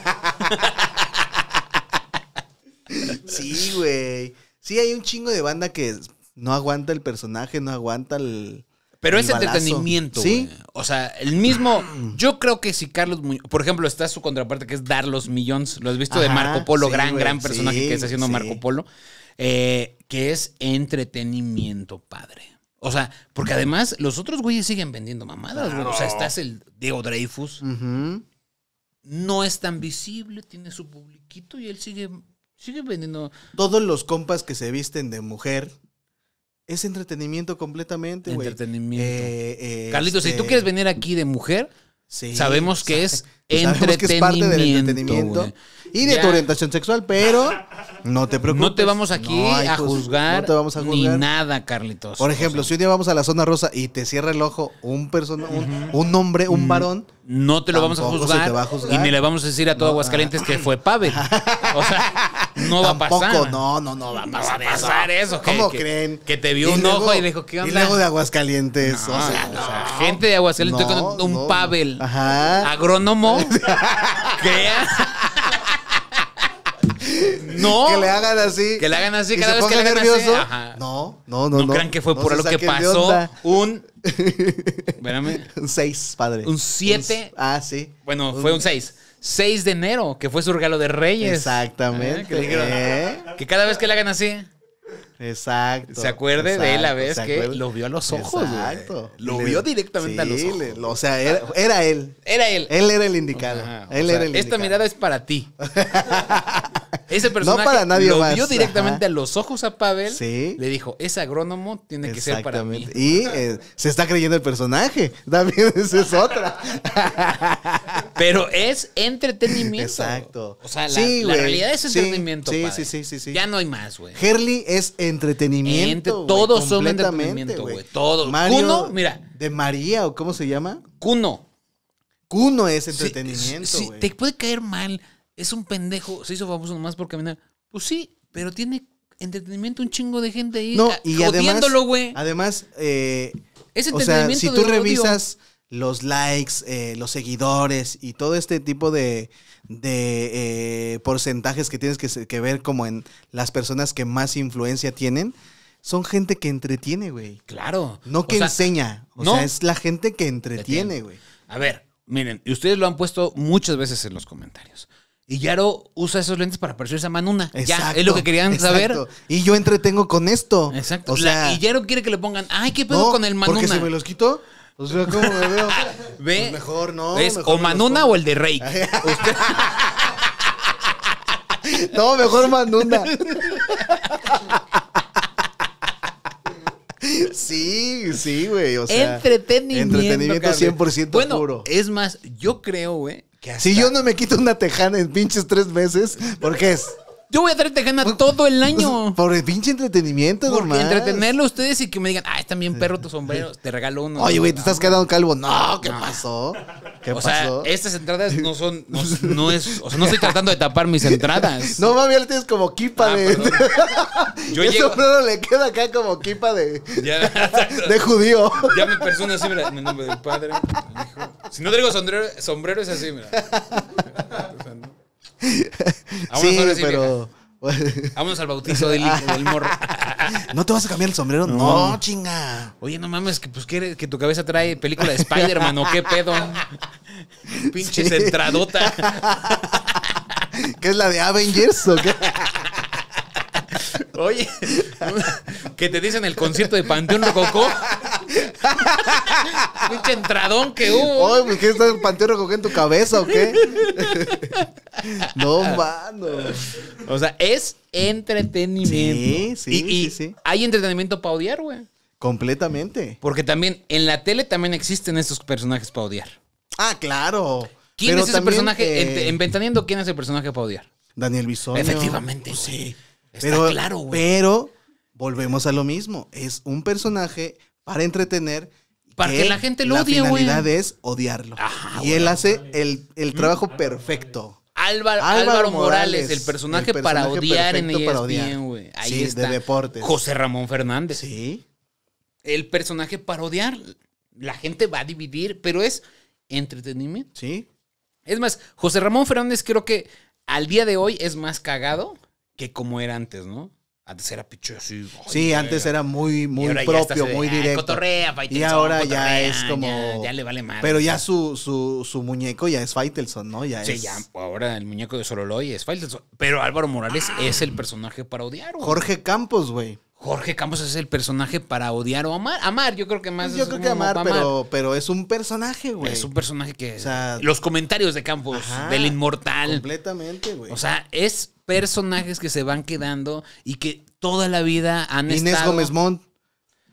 Sí, güey. Sí, hay un chingo de banda que no aguanta el personaje, no aguanta el, pero es entretenimiento. Sí. O sea, el mismo. Yo creo que si Carlos Muñoz. Por ejemplo, está su contraparte que es Dar los Millones. Lo has visto de Marco Polo, gran, gran personaje que está haciendo Marco Polo. Eh, que es entretenimiento, padre. O sea, porque además los otros güeyes siguen vendiendo mamadas, güey. O sea, estás el Diego Dreyfus. No es tan visible, tiene su publiquito y él sigue, sigue vendiendo. Todos los compas que se visten de mujer es entretenimiento completamente, güey. Entretenimiento. Eh, Carlitos, si tú este, quieres venir aquí de mujer, sabemos que es es parte del entretenimiento y de tu orientación sexual, pero no te preocupes. No te vamos aquí a, juzgar ni nada, Carlitos. Por ejemplo, si un día vamos a la zona rosa y te cierra el ojo un persona, un, hombre, un mm, varón. No te lo vamos a juzgar, y ni le vamos a decir a todo Aguascalientes que fue Pavel O sea, no va a pasar. No, no, no va a pasar, eso. ¿Cómo creen? Que, te vio un ojo y dijo, ¿qué onda? Y luego de Aguascalientes. o sea, gente de Aguascalientes un Pavel. Ajá. Agrónomo. ¿Qué? No. Que le hagan así. Que le hagan así. Cada vez que le hagan nervioso. Así. Ajá. No, no, no. No, no crean que fue no por lo que pasó. Un. Espérame. Un 6, padre. Un 7. Ah, sí. Bueno, fue un 6. 6 de enero, que fue su regalo de Reyes. Exactamente. Ah, ¿Eh? que cada vez que le hagan así. Exacto. Se acuerde de la vez que lo vio a los ojos, Exacto. Lo vio directamente a los ojos. o sea, era, él. Era él. Él era el indicado. él era esta mirada es para ti. Ese personaje no para nadie lo vio directamente a los ojos a Pavel. Sí. Le dijo, ese agrónomo, tiene que ser para mí. Y eh, se está creyendo el personaje. También es otra. Pero es entretenimiento. Exacto. O sea, la, realidad es entretenimiento. Sí, sí, sí, sí, sí. Ya no hay más, güey. Herley es el entretenimiento. todo todos son entretenimiento, güey. Todos. Cuno, mira. De María, o cómo se llama. Cuno. Cuno es entretenimiento. Sí, te puede caer mal. Es un pendejo. Se hizo famoso nomás por caminar. Pues sí, pero tiene entretenimiento un chingo de gente ahí. No, y además. Güey. Además, eh, es entretenimiento o si tú revisas los likes, eh, los seguidores y todo este tipo de, eh, porcentajes que tienes que, ver como en las personas que más influencia tienen, son gente que entretiene, güey. Claro. No que enseña. O sea, es la gente que entretiene, güey. A ver, miren, y ustedes lo han puesto muchas veces en los comentarios. Y Yaro usa esos lentes para parecerse esa Manuna. ya, es lo que querían saber. Y yo entretengo con esto. Exacto. O sea, y Yaro quiere que le pongan, ay, ¿qué pedo con el Manuna? Porque si me los quito, o sea, ¿cómo me veo? Ve, pues mejor no. Es o Manuna o el de Rey. no, mejor Manuna. Sí, sí, güey. O sea, entretenimiento. Entretenimiento 100% bueno, puro. Es más, yo creo, güey. Si yo no me quito una tejana en pinches tres meses, ¿por qué es yo voy a traer Tejana pues, todo el año. Pues, por el pinche entretenimiento, Por Porque entretenerlo ustedes y que me digan, ah, están bien perro tu sombrero, te regalo uno. Oye, güey, te estás quedando calvo. No, ¿qué pasó? o sea, estas entradas no son, no, es, o sea, no estoy tratando de tapar mis entradas. No, mami, él tienes como kipa ah, de... Yo El llego... le queda acá como kipa de... de judío. Ya me persona así, mira, en nombre del padre, hijo. Si no traigo sombrero, sombrero es así, mira. O sea, ¿no? sí, pero... Vámonos al bautizo del, del morro. ¿No te vas a cambiar el sombrero? No, chinga. Oye, no mames, que, pues, que tu cabeza trae película de Spider-Man o qué pedo. Pinche centradota. ¿Qué es la de Avengers o qué? Oye, que te dicen el concierto de Panteón Rococó. Pinche entradón que hubo. Oye, pues ¿qué está el panteón recogiendo tu cabeza o qué? no, mando. O sea, es entretenimiento. Sí, sí, sí, Hay entretenimiento para odiar, güey. Completamente. Porque también en la tele también existen estos personajes para odiar. Ah, claro. ¿Quién es ese personaje? En, ¿quién es el personaje para odiar? Daniel Bisoño. Efectivamente. sí. Está pero, claro, güey. Pero volvemos a lo mismo. Es un personaje para entretener. Para que, la gente lo odie, güey. La finalidad es odiarlo. y él hace el, mm. trabajo perfecto. Álvaro, Morales, el, personaje para odiar en ESPN, e güey. Ahí sí, de deportes. José Ramón Fernández. Sí. El personaje para odiar. La gente va a dividir, pero es entretenimiento. Sí. Es más, José Ramón Fernández creo que al día de hoy es más cagado que como era antes, ¿no? Antes era picho Sí, antes era muy, muy propio, muy directo. Cotorrea, y ahora ya es como. Ya, le vale más. Pero ya su, su, muñeco ya es Faitelson, ¿no? Ya sí, ya. Ahora el muñeco de Sololoy es Faitelson. Pero Álvaro Morales ah. es el personaje para odiar, güey. Jorge Campos, güey. Jorge Campos es el personaje para odiar o amar. Amar, yo creo que más. Yo creo que amar, Pero, pero es un personaje, güey. Es un personaje que. O sea, los comentarios de Campos, del Inmortal. Completamente, güey. O sea, es personajes que se van quedando y que toda la vida han estado... Inés Gómez Montt.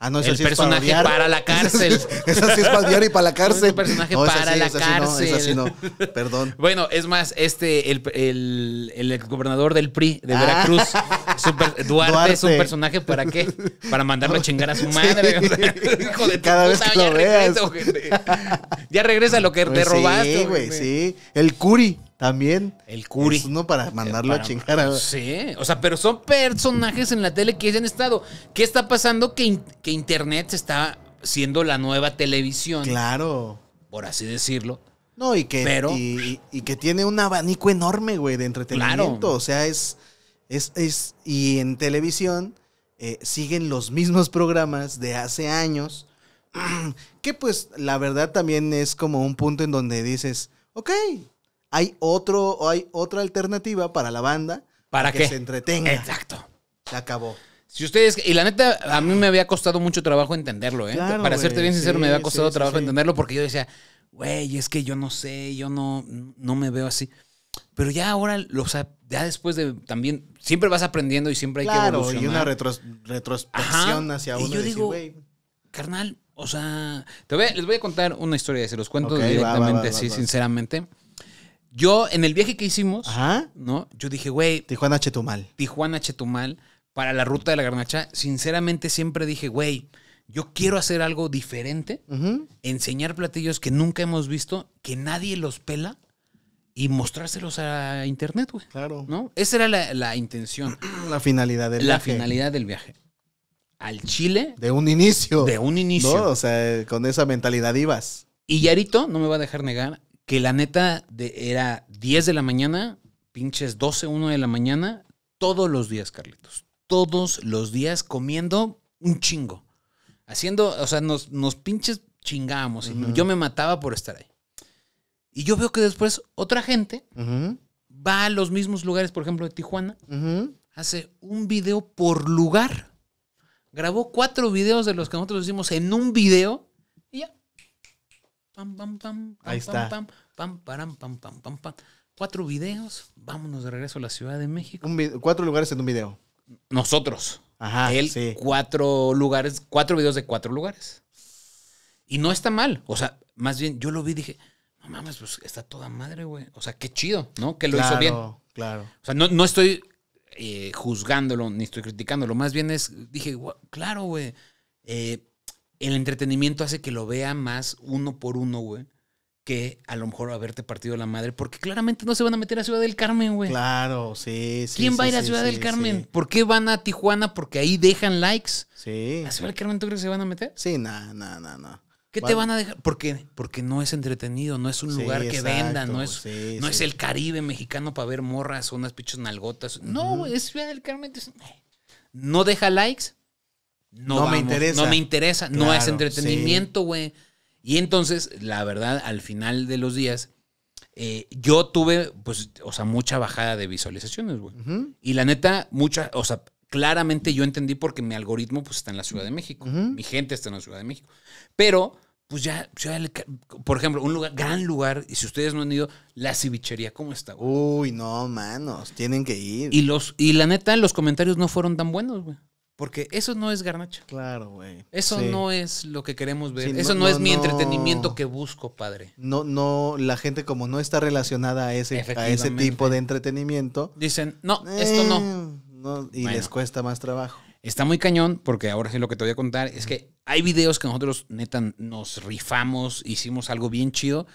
Ah, no, el sí personaje para, la cárcel. Eso sí es para odiar y para la cárcel. El personaje no, para la cárcel. no, no, perdón. Bueno, es más, este, el, el, el exgobernador del PRI de ah. Veracruz, Duarte, es un personaje para qué? Para mandarlo a chingar a su madre. hijo de Cada vez puta, que lo ya ya regresa lo que te pues robaste. Sí, güey, sí. El Curi. También. El Curi. Es uno para mandarlo a chingar Sí. O sea, pero son personajes en la tele que han estado. ¿Qué está pasando? Que, Internet se está siendo la nueva televisión. Claro. Por así decirlo. No, y que, y, que tiene un abanico enorme, güey, de entretenimiento. O sea, es, es, Y en televisión eh, siguen los mismos programas de hace años. Que pues la verdad también es como un punto en donde dices, ok, hay, otro, hay otra alternativa para la banda. ¿Para, que se entretenga. Exacto. Se acabó. Si ustedes, y la neta, a mí me había costado mucho trabajo entenderlo, ¿eh? para serte bien sincero, me había costado trabajo entenderlo porque yo decía, güey, es que yo no sé, yo no, no me veo así. Pero ya ahora, o sea, ya después de también, siempre vas aprendiendo y siempre hay que evolucionar. y una retrospección hacia uno. Y yo digo, carnal, o sea, te les voy a contar una historia, se los cuento directamente, así, sinceramente. Yo, en el viaje que hicimos, ¿no? Yo dije, güey. Tijuana Chetumal. Tijuana Chetumal, para la ruta de la garnacha, sinceramente siempre dije, güey, yo quiero hacer algo diferente, enseñar platillos que nunca hemos visto, que nadie los pela y mostrárselos a internet, güey. Claro. ¿No? Esa era la, intención. La finalidad del la viaje. La finalidad del viaje. Al Chile. De un inicio. De un inicio. o sea, con esa mentalidad ibas. Y Yarito, no me va a dejar negar, que la neta era 10 de la mañana, pinches 12, 1 de la mañana, todos los días, Carlitos. Todos los días comiendo un chingo. Haciendo, o sea, nos, pinches chingábamos. yo me mataba por estar ahí. Y yo veo que después otra gente va a los mismos lugares, por ejemplo, de Tijuana, hace un video por lugar. Grabó cuatro videos de los que nosotros hicimos en un video Pam, pam, pam. Ahí pam, está. Pam, pam, pam, pam, pam, pam, pam. Cuatro videos. Vámonos de regreso a la Ciudad de México. cuatro lugares en un video. Nosotros. Ajá. Él, cuatro lugares, cuatro videos de cuatro lugares. Y no está mal. O sea, más bien yo lo vi y dije, no mames, pues está toda madre, güey. O sea, qué chido, ¿no? Que lo hizo bien. Claro. O sea, no, no estoy eh, juzgándolo ni estoy criticándolo. Más bien es, dije, claro, güey. Eh, el entretenimiento hace que lo vea más uno por uno, güey, que a lo mejor haberte partido la madre, porque claramente no se van a meter a Ciudad del Carmen, güey. Claro, sí, sí. ¿Quién va a ir a Ciudad del Carmen? ¿Por qué van a Tijuana? Porque ahí dejan likes. Sí. ¿A Ciudad del Carmen tú crees que se van a meter? Sí, no, no, no, no. ¿Qué te van a dejar? ¿Por qué? Porque no es entretenido, no es un lugar que venda, no es, no es el Caribe mexicano para ver morras o unas pichas nalgotas. No, güey, es Ciudad del Carmen. Eh, no deja likes, no, me interesa. No me interesa, no es entretenimiento, güey. Y entonces, la verdad, al final de los días, eh, yo tuve, pues, o sea, mucha bajada de visualizaciones, güey. Y la neta, mucha, o sea, claramente yo entendí porque mi algoritmo, pues, está en la Ciudad de México. Mi gente está en la Ciudad de México. Pero, pues ya, por ejemplo, un lugar, gran lugar, y si ustedes no han ido, la cevichería, ¿cómo está? Uy, no, manos, tienen que ir. Y, los, y la neta, los comentarios no fueron tan buenos, güey. Porque eso no es garnacha. Claro, güey. Eso no es lo que queremos ver. eso no, es mi entretenimiento que busco, padre. No, no, la gente como no está relacionada a ese, a ese tipo de entretenimiento. Dicen, no, esto no. Eh, y les cuesta más trabajo. Está muy cañón, porque ahora sí lo que te voy a contar es que hay videos que nosotros, neta, nos rifamos, hicimos algo bien chido.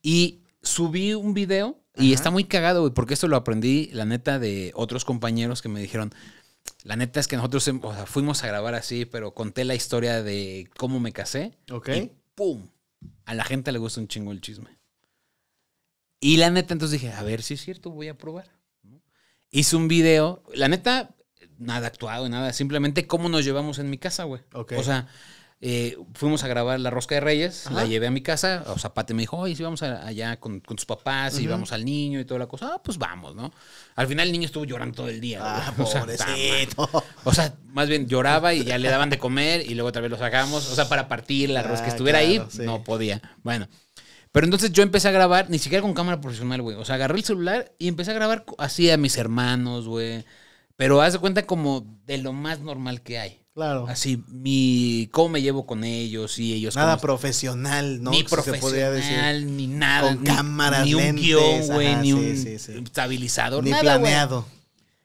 Y subí un video y está muy cagado, güey, porque esto lo aprendí, la neta, de otros compañeros que me dijeron la neta es que nosotros fuimos a grabar así, pero conté la historia de cómo me casé. Ok. Y ¡pum! A la gente le gusta un chingo el chisme. Y la neta, entonces dije, a ver si es cierto, voy a probar. Hice un video, la neta, nada actuado, nada, simplemente cómo nos llevamos en mi casa, güey. Ok. O sea, eh, fuimos a grabar La Rosca de Reyes, la llevé a mi casa, o Zapate me dijo, oye, si vamos allá con, tus papás, y vamos al niño y toda la cosa, ah, pues vamos, ¿no? Al final el niño estuvo llorando todo el día. Ah, o, sea, o sea, más bien lloraba y ya le daban de comer y luego otra vez lo sacamos, o sea, para partir la rosca que ah, estuviera ahí, no podía. Bueno. Pero entonces yo empecé a grabar, ni siquiera con cámara profesional, güey. O sea, agarré el celular y empecé a grabar así a mis hermanos, güey pero haz de cuenta como de lo más normal que hay. Claro. Así, mi cómo me llevo con ellos y ellos. Nada profesional, ¿no? Ni profesional, ni nada. Con ni, ni un guión, güey, ni un estabilizador. Ni planeado.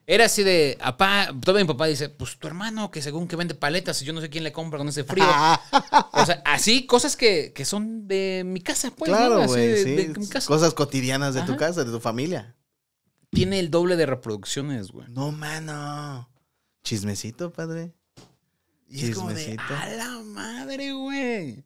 Era así de, apá, todavía mi papá dice, pues tu hermano que según que vende paletas, y yo no sé quién le compra con ese frío. o sea, así cosas que, que son de mi casa, pues. Claro, güey, De, mi casa. Cosas cotidianas de tu casa, de tu familia tiene el doble de reproducciones, güey. No, mano. Chismecito, padre. Chismecito. a la madre, güey.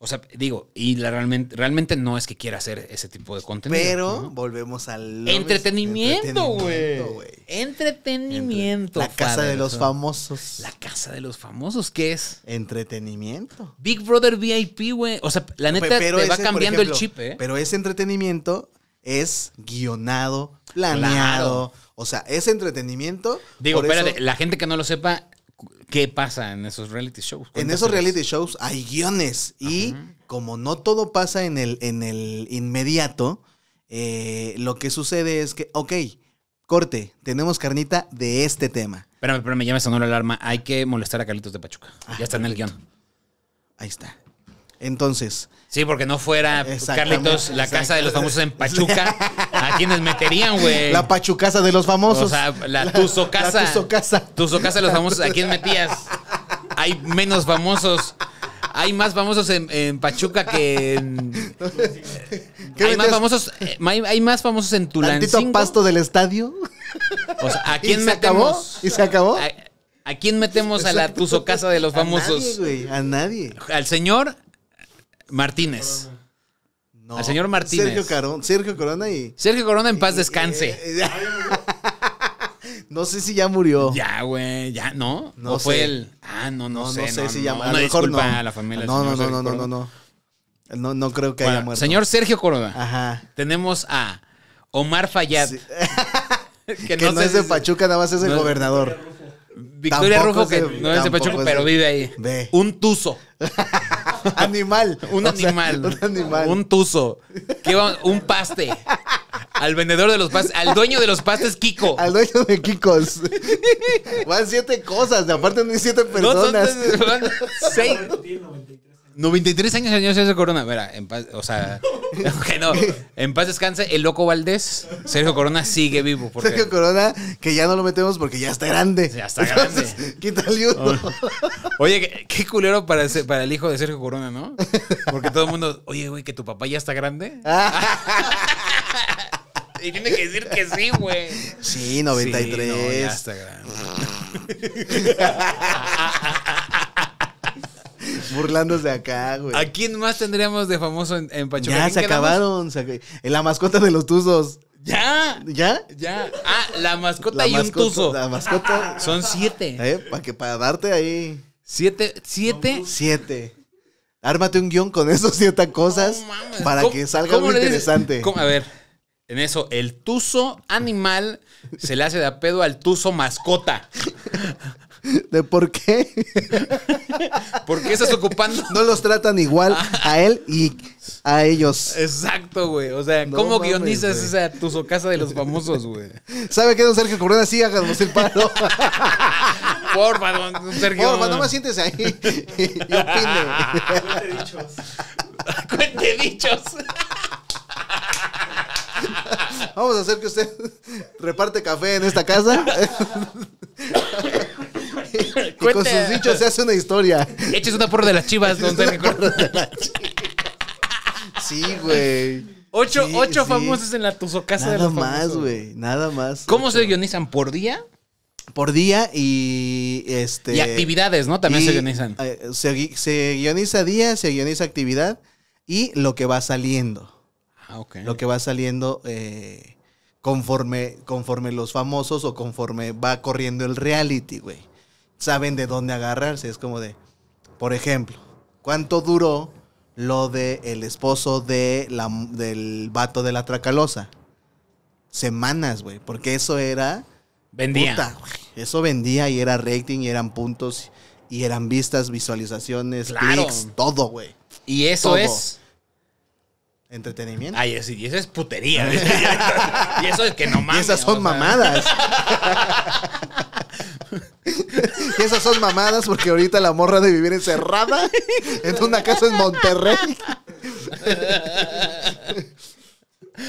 O sea, digo, y la realmente, realmente no es que quiera hacer ese tipo de contenido. Pero volvemos al entretenimiento, güey. Entretenimiento, La casa de los famosos. La casa de los famosos, ¿qué es? Entretenimiento. Big Brother VIP, güey. O sea, la neta pero te va cambiando el chip, ¿eh? Pero ese entretenimiento es guionado, planeado. O sea, es entretenimiento. Digo, espérate, la gente que no lo sepa, ¿qué pasa en esos reality shows? En esos reality shows hay guiones y como no todo pasa en el, en el inmediato, eh, lo que sucede es que, ok, corte, tenemos carnita de este tema. Espérame, espérame, ya me sonó la alarma. Hay que molestar a Carlitos de Pachuca. Ah, ya está en el guión. Ahí está. Entonces. Sí, porque no fuera Carlitos la casa de los famosos en Pachuca. ¿A quiénes meterían, güey? La Pachucasa de los famosos. O sea, la, la Casa. La Casa. de los famosos. ¿A quién metías? Hay menos famosos. Hay más famosos en, Pachuca que en. Hay más, famosos, eh, hay, más famosos en Tulancingo. ¿Tantito pasto del estadio? O sea, ¿a quién ¿Y metemos? Acabó? ¿Y se acabó? ¿A, quién metemos a la Tuzo de los famosos? A nadie, güey. A nadie. Al señor, Martínez. No. Al señor Martínez. Sergio, Carón, Sergio Corona y. Sergio Corona en paz descanse. Eh, eh, no sé si ya murió. Ya, güey, ya, ¿no? No no fue él. Ah, no, no, no sé. No sé si ya murió. No, disculpa a la familia. No, no, no, no, no, no, no. No creo que haya muerto. Señor Sergio Corona. Ajá. Tenemos a Omar Fayad. que, no, es de Pachuca, nada más es el gobernador. Victoria Rufo, que no es de Pachuca, pero vive ahí. Ve. Un tuzo. animal. Un animal. un tuzo. Que un paste. Al vendedor de los pastes, al dueño de los pastes, Kiko. Al dueño de Kikos. Van siete cosas, aparte no hay siete personas. seis. 93 años años Sergio Corona. Mira, en paz, o sea, que no. En paz descanse el loco Valdés. Sergio Corona sigue vivo. Porque... Sergio Corona, que ya no lo metemos porque ya está grande. Ya está grande. quítale Oye, qué, culero para, el hijo de Sergio Corona, ¿no? Porque todo el mundo, oye, güey, que tu papá ya está grande. Y tiene que decir que sí, güey. Sí, 93. Sí, ya está grande burlándose acá, güey. ¿A quién más tendríamos de famoso en, en Ya se acabaron. En La mascota de los tuzos. ¿Ya? ¿Ya? Ya. Ah, la mascota y un tuzo. La mascota. Son siete. ¿Eh? Para que para darte ahí. ¿Siete? ¿Siete? Siete. Ármate un guión con esos siete cosas para que salga muy interesante. A ver, en eso, el tuzo animal se le hace de a pedo al tuzo mascota. ¿De por qué? ¿Por qué estás ocupando? No los tratan igual a él y a ellos. Exacto, güey. O sea, ¿cómo guionizas esa tu casa de los famosos, güey? ¿Sabe qué, don Sergio Corona? Sí, hagamos el paro. Porfa, don Sergio. Porfa, no me sientes ahí y, y opine. Cuente dichos. Cuente dichos. Vamos a hacer que usted reparte café en esta casa. y con sus dichos se hace una historia. Eches una porra de las chivas, don la Sí, güey. Ocho, famosos en la Tuzocasa de los Nada más, güey. Nada más. ¿Cómo se guionizan? ¿Por día? Por día y este. Y actividades, ¿no? También se guionizan. Eh, se, se, guioniza día, se guioniza actividad y lo que va saliendo. Ah, ok. Lo que va saliendo eh, conforme, conforme los famosos o conforme va corriendo el reality, güey saben de dónde agarrarse. Es como de, por ejemplo, ¿cuánto duró lo de el esposo de la, del vato de la Tracalosa? Semanas, güey, porque eso era... Vendía. eso vendía y era rating y eran puntos y eran vistas, visualizaciones, todo, güey. Y eso es... Entretenimiento. Ay, y eso es putería. y eso es que no mames. esas son mamadas. esas son mamadas porque ahorita la morra de vivir encerrada en una casa en Monterrey.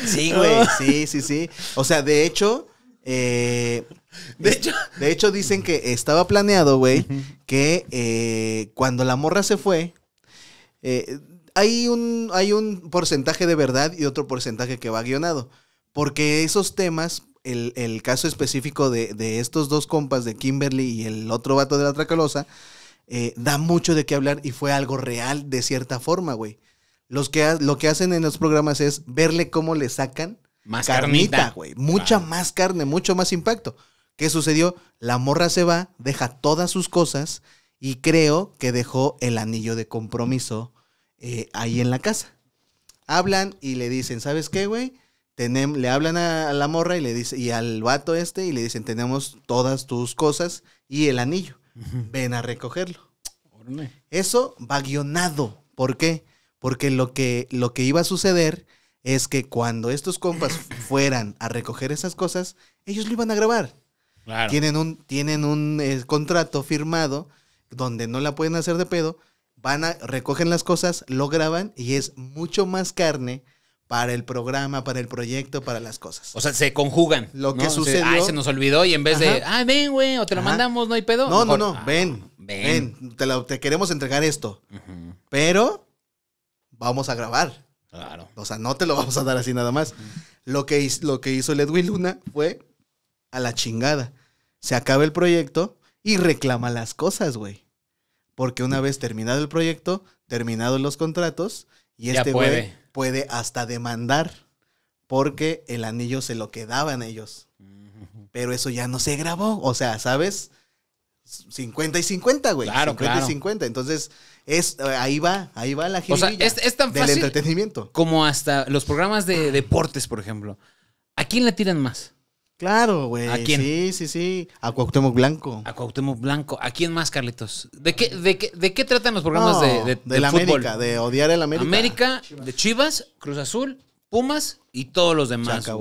Sí, güey, oh. sí, sí, sí. O sea, eh, de hecho, de, hecho. dicen que estaba planeado, güey, que eh, cuando la morra se fue, eh, hay, un, hay un porcentaje de verdad y otro porcentaje que va guionado. Porque esos temas el, caso específico de, estos dos compas, de Kimberly y el otro vato de la Tracalosa, eh, da mucho de qué hablar y fue algo real de cierta forma, güey. Los que, lo que hacen en los programas es verle cómo le sacan más carnita, güey. Mucha más carne, mucho más impacto. ¿Qué sucedió? La morra se va, deja todas sus cosas y creo que dejó el anillo de compromiso eh, ahí en la casa. Hablan y le dicen, ¿sabes qué, güey? le hablan a, la morra y le dice, y al vato este, y le dicen, tenemos todas tus cosas y el anillo. Ven a recogerlo. Eso va guionado. ¿Por qué? Porque lo que, lo que iba a suceder es que cuando estos compas fueran a recoger esas cosas, ellos lo iban a grabar. Tienen un, tienen un eh, contrato firmado donde no la pueden hacer de pedo, van a, recogen las cosas, lo graban y es mucho más carne para el programa, para el proyecto, para las cosas. O sea, se conjugan. Lo que sucede. Ay, se nos olvidó y en vez de, ah, ven, güey, o te lo mandamos, no hay pedo. No, no, ah, no, ven, ven. te, queremos entregar esto. Pero vamos a grabar. Claro. O sea, no te lo vamos a dar así nada más. lo, que, lo que hizo el Edwin Luna fue a la chingada. Se acaba el proyecto y reclama las cosas, güey. Porque una vez terminado el proyecto, terminados los contratos, y este güey puede hasta demandar porque el anillo se lo quedaban ellos. Pero eso ya no se grabó. O sea, ¿sabes? 50 y 50, güey. Claro, 50 y 50. Entonces, es, eh, ahí va, ahí va la gente. tan Del entretenimiento. Como hasta los programas de deportes, por ejemplo. ¿A quién le tiran más? Claro, güey. ¿A quién? Sí, sí, sí. A Cuauhtémoc Blanco. A Cuauhtémoc Blanco. ¿A quién más, Carlitos? ¿De qué, de qué, tratan los programas de, de, de la América, de odiar el América. América, de Chivas, Cruz Azul, Pumas y todos los demás.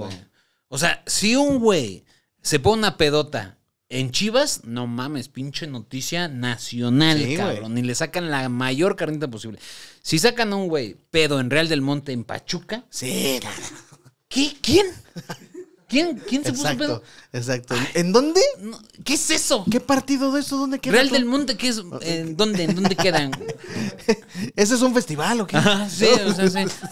O sea, si un güey se pone una pedota en Chivas, no mames, pinche noticia nacional, cabrón. Ni le sacan la mayor carnita posible. Si sacan a un güey pedo en Real del Monte en Pachuca. Sí, ¿Qué? ¿Quién? ¿Quién, quién se puso puso pedo? Exacto. ¿En dónde? ¿Qué es eso? ¿Qué partido de eso? ¿Dónde queda? Real del Monte, ¿qué es? ¿En dónde? ¿En dónde quedan? ¿Ese es un festival o qué? sí,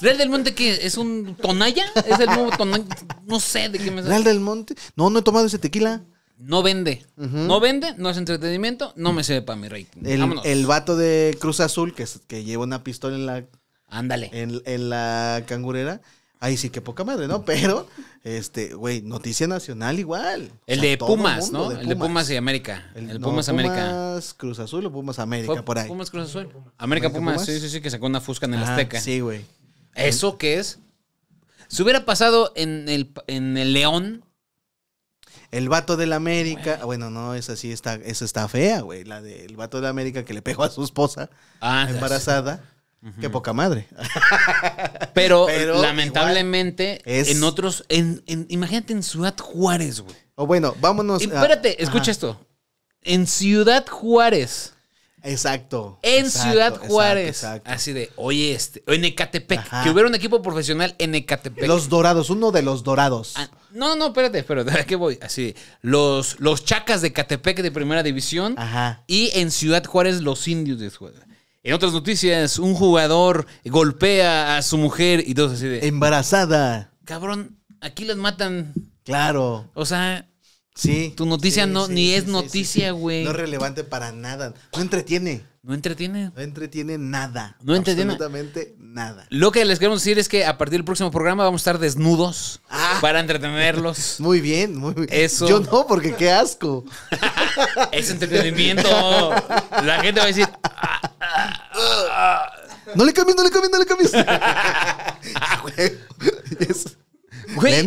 ¿Real del Monte qué? ¿Es un Tonaya? ¿Es el nuevo Tonaya? No sé de qué me sale. ¿Real del Monte? No, no he tomado ese tequila. No vende. No vende, no es entretenimiento, no me sirve para mi rating. El, el vato de Cruz Azul que, que lleva una pistola en la. Ándale. En, en la cangurera Ahí sí que poca madre, ¿no? Pero, este, güey, noticia nacional igual. El de Pumas, ¿no? El de Pumas y América. El, Pumas, América. Pumas Cruz Azul o Pumas América, por ahí. Pumas Cruz Azul. América, Pumas, sí, sí, sí, que sacó una fusca en el ah, Azteca. Sí, güey. ¿Eso qué es? Si hubiera pasado en el, en el León. El vato del América. Bueno, no, esa sí está, esa está fea, güey. La del de vato del América que le pegó a su esposa ah, embarazada. Qué poca madre. Pero, lamentablemente, es... en otros. En, imagínate en Ciudad Juárez, güey. O oh, bueno, vámonos. Espérate, escucha esto. En Ciudad Juárez. Exacto. En Ciudad Juárez. Exacto, Así de, oye, este, en Ecatepec. Que hubiera un equipo profesional en Ecatepec. Los Dorados, uno de los Dorados. Ah, no, no, espérate, espérate, ¿a qué voy? Así, los, los Chacas de Ecatepec de Primera División. Ajá. Y en Ciudad Juárez, los Indios de Juárez. En otras noticias, un jugador golpea a su mujer y todo así de. Embarazada. Cabrón, aquí las matan. Claro. O sea. Sí. Tu noticia no, ni es noticia, güey. No es relevante para nada. No entretiene. No entretiene. No entretiene nada. No entretiene. Absolutamente nada. Lo que les queremos decir es que a partir del próximo programa vamos a estar desnudos ah. para entretenerlos. Muy bien, muy bien. Eso. Yo no, porque qué asco. es entretenimiento. La gente va a decir, ah, no le cambies, no le cambies, no le cambies. Es...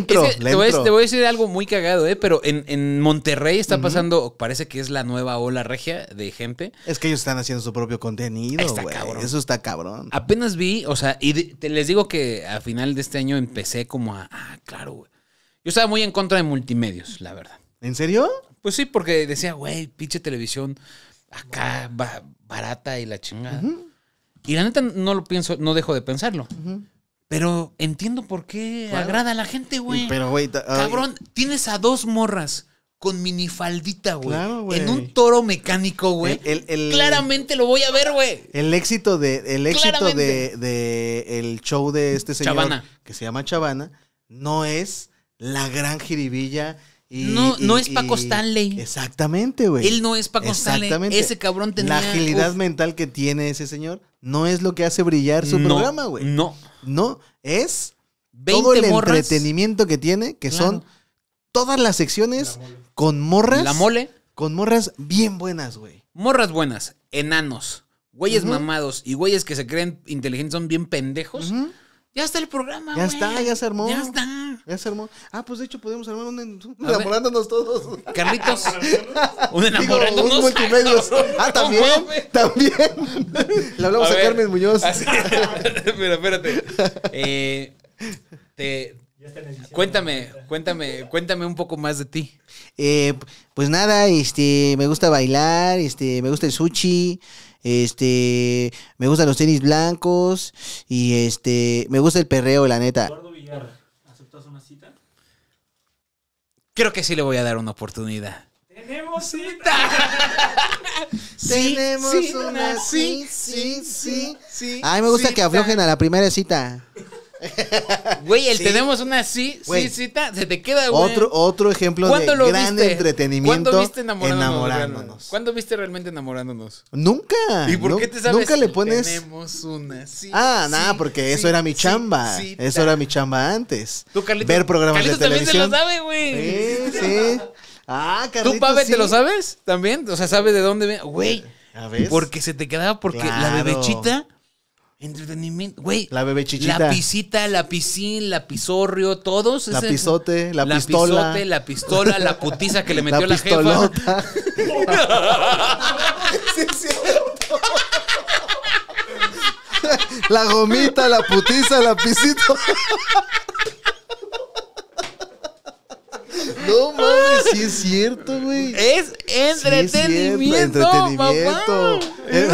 Te, voy a, decir algo muy cagado, ¿eh? Pero en, Monterrey está pasando, parece que es la nueva ola regia de gente. Es que ellos están haciendo su propio contenido, Eso está cabrón. Apenas vi, o sea, y te, les digo que a final de este año empecé como a, ah, claro, güey. Yo estaba muy en contra de multimedios, la verdad. ¿En serio? Pues sí, porque decía, güey, pinche televisión acá barata y la chingada. Y la neta no lo pienso, no dejo de pensarlo. Pero entiendo por qué agrada a la gente, güey. Pero, güey, cabrón, tienes a dos morras con minifaldita, güey. güey. En un toro mecánico, güey. Claramente lo voy a ver, güey. El éxito de, el éxito de, el show de este señor que se llama Chavana no es la gran jiribilla no, es Paco Stanley. Exactamente, güey. Él no es Paco Stanley. Ese cabrón tenía. La agilidad mental que tiene ese señor no es lo que hace brillar su programa, güey. No. No, es todo el entretenimiento que tiene, que son todas las secciones con morras. La mole. Con morras bien buenas, güey. Morras buenas, enanos, güeyes mamados y güeyes que se creen inteligentes son bien pendejos. Ya está el programa, Ya está, ya se armó. Ya está. Ya se armó. Ah, pues de hecho podemos armar un, enamorándonos todos. Carlitos. un enamorándonos. Digo, un multimedios. Ah, también. También. Le hablamos a, Carmen Muñoz. Pero espérate. Eh, te, Cuéntame, cuéntame, cuéntame un poco más de ti. Eh, pues nada, este, me gusta bailar, este, me gusta el sushi, este, me gustan los tenis blancos y este, me gusta el perreo, la neta. ¿aceptas una cita? Creo que sí le voy a dar una oportunidad. Tenemos cita. Tenemos una, sí, sí, sí, sí. Ay, me gusta que aflojen a la primera cita. Güey, el tenemos una sí, sí, cita, se te queda, güey. Otro, otro ejemplo de gran entretenimiento ¿Cuándo viste enamorándonos, ¿Cuándo viste realmente enamorándonos? Nunca. ¿Y por qué te sabes? Nunca le pones... Tenemos una sí, Ah, nada, porque eso era mi chamba. eso era mi chamba antes. Carlito? Ver programas de televisión. también se lo sabe, güey. Sí, sí. Ah, Carlito, ¿Tú, Pave, te lo sabes también? O sea, ¿sabes de dónde? Güey, ¿A ver porque se te quedaba porque la bebechita Entretenimiento, güey. La bebé chichita. La pisita, la piscín, la pisorrio, todos. La pisote, la, la pistola. la pistola, la putiza que le metió la, la jefa. La gomita, la putiza, la pisito. No mames, sí es cierto, güey. Es entretenimiento. Sí es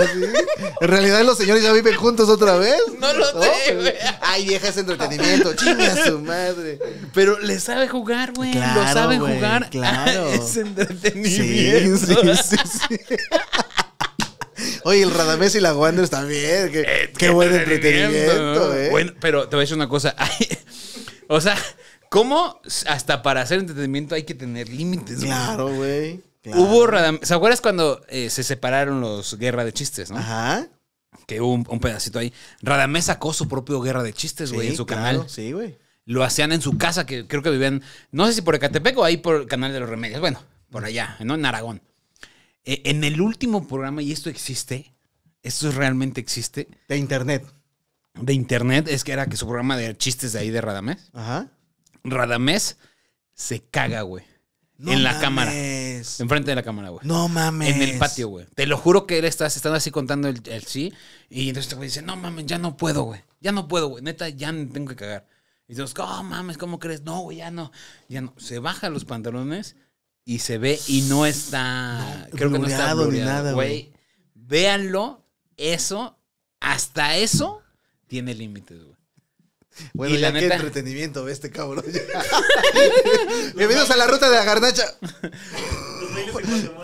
En realidad los señores ya viven juntos otra vez. No lo sé, güey. Ay, vieja, es entretenimiento. Chinga su madre. Pero le sabe jugar, güey. lo sabe jugar. Claro. Es entretenimiento. sí, sí. sí. Oye, el Radamés y la Wanderers también. Qué, qué buen entretenimiento, ¿eh? Bueno, pero te voy a decir una cosa. o sea, ¿Cómo hasta para hacer entretenimiento hay que tener límites? Claro, güey. Hubo ¿Se acuerdas cuando eh, se separaron los Guerra de Chistes, no? Ajá. Que hubo un, pedacito ahí. Radamés sacó su propio Guerra de Chistes, güey, en su canal. Sí, güey. Lo hacían en su casa, que creo que vivían, no sé si por Ecatepec o ahí por el canal de los remedios. Bueno, por allá, ¿no? En Aragón. E, en el último programa, y esto existe, esto realmente existe. De internet. De internet, es que era que su programa de chistes de ahí de Radamés. Ajá Radamés se caga, güey. en la cámara. Enfrente de la cámara, güey. No mames. En el patio, güey. Te lo juro que él está, están así contando el, sí. Y entonces este güey dice, no mames, ya no puedo, güey. Ya no puedo, güey. Neta, ya tengo que cagar. Y dices, oh mames, ¿cómo crees? No, güey, ya no. Ya no. Se baja los pantalones y se ve y no está. creo que no está ni nada, güey. Véanlo. Eso, hasta eso tiene límites, güey. Bueno, y qué entretenimiento ve este cabrón. Bienvenidos a la ruta de la garnacha.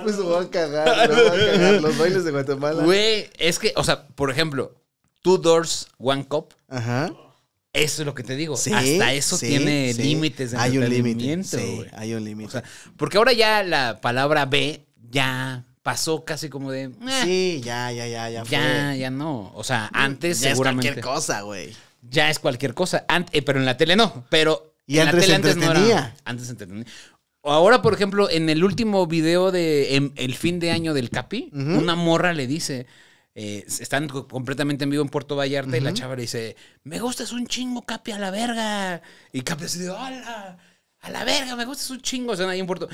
Pues se van a cagar, se van a cagar. Los bailes de Guatemala. Güey, es que, o sea, por ejemplo, Two Doors, One Cup. Ajá. Eso es lo que te digo. Hasta eso tiene límites de hay Un límite. hay un límite. porque ahora ya la palabra B ya pasó casi como de. Ah, sí, ya, ya, ya, ya. Ya, ya no. O sea, antes ya seguramente. cualquier cosa, güey ya es cualquier cosa. Eh, pero en la tele no. Pero y en antes la tele antes no era. Antes entretenía. Ahora, por ejemplo, en el último video de el fin de año del Capi, una morra le dice. Eh, están completamente en vivo en Puerto Vallarta y la chava le dice: Me gusta es un chingo, Capi, a la verga. Y Capi así ¡Hola! A la verga, me gustas un chingo. O sea, en Puerto.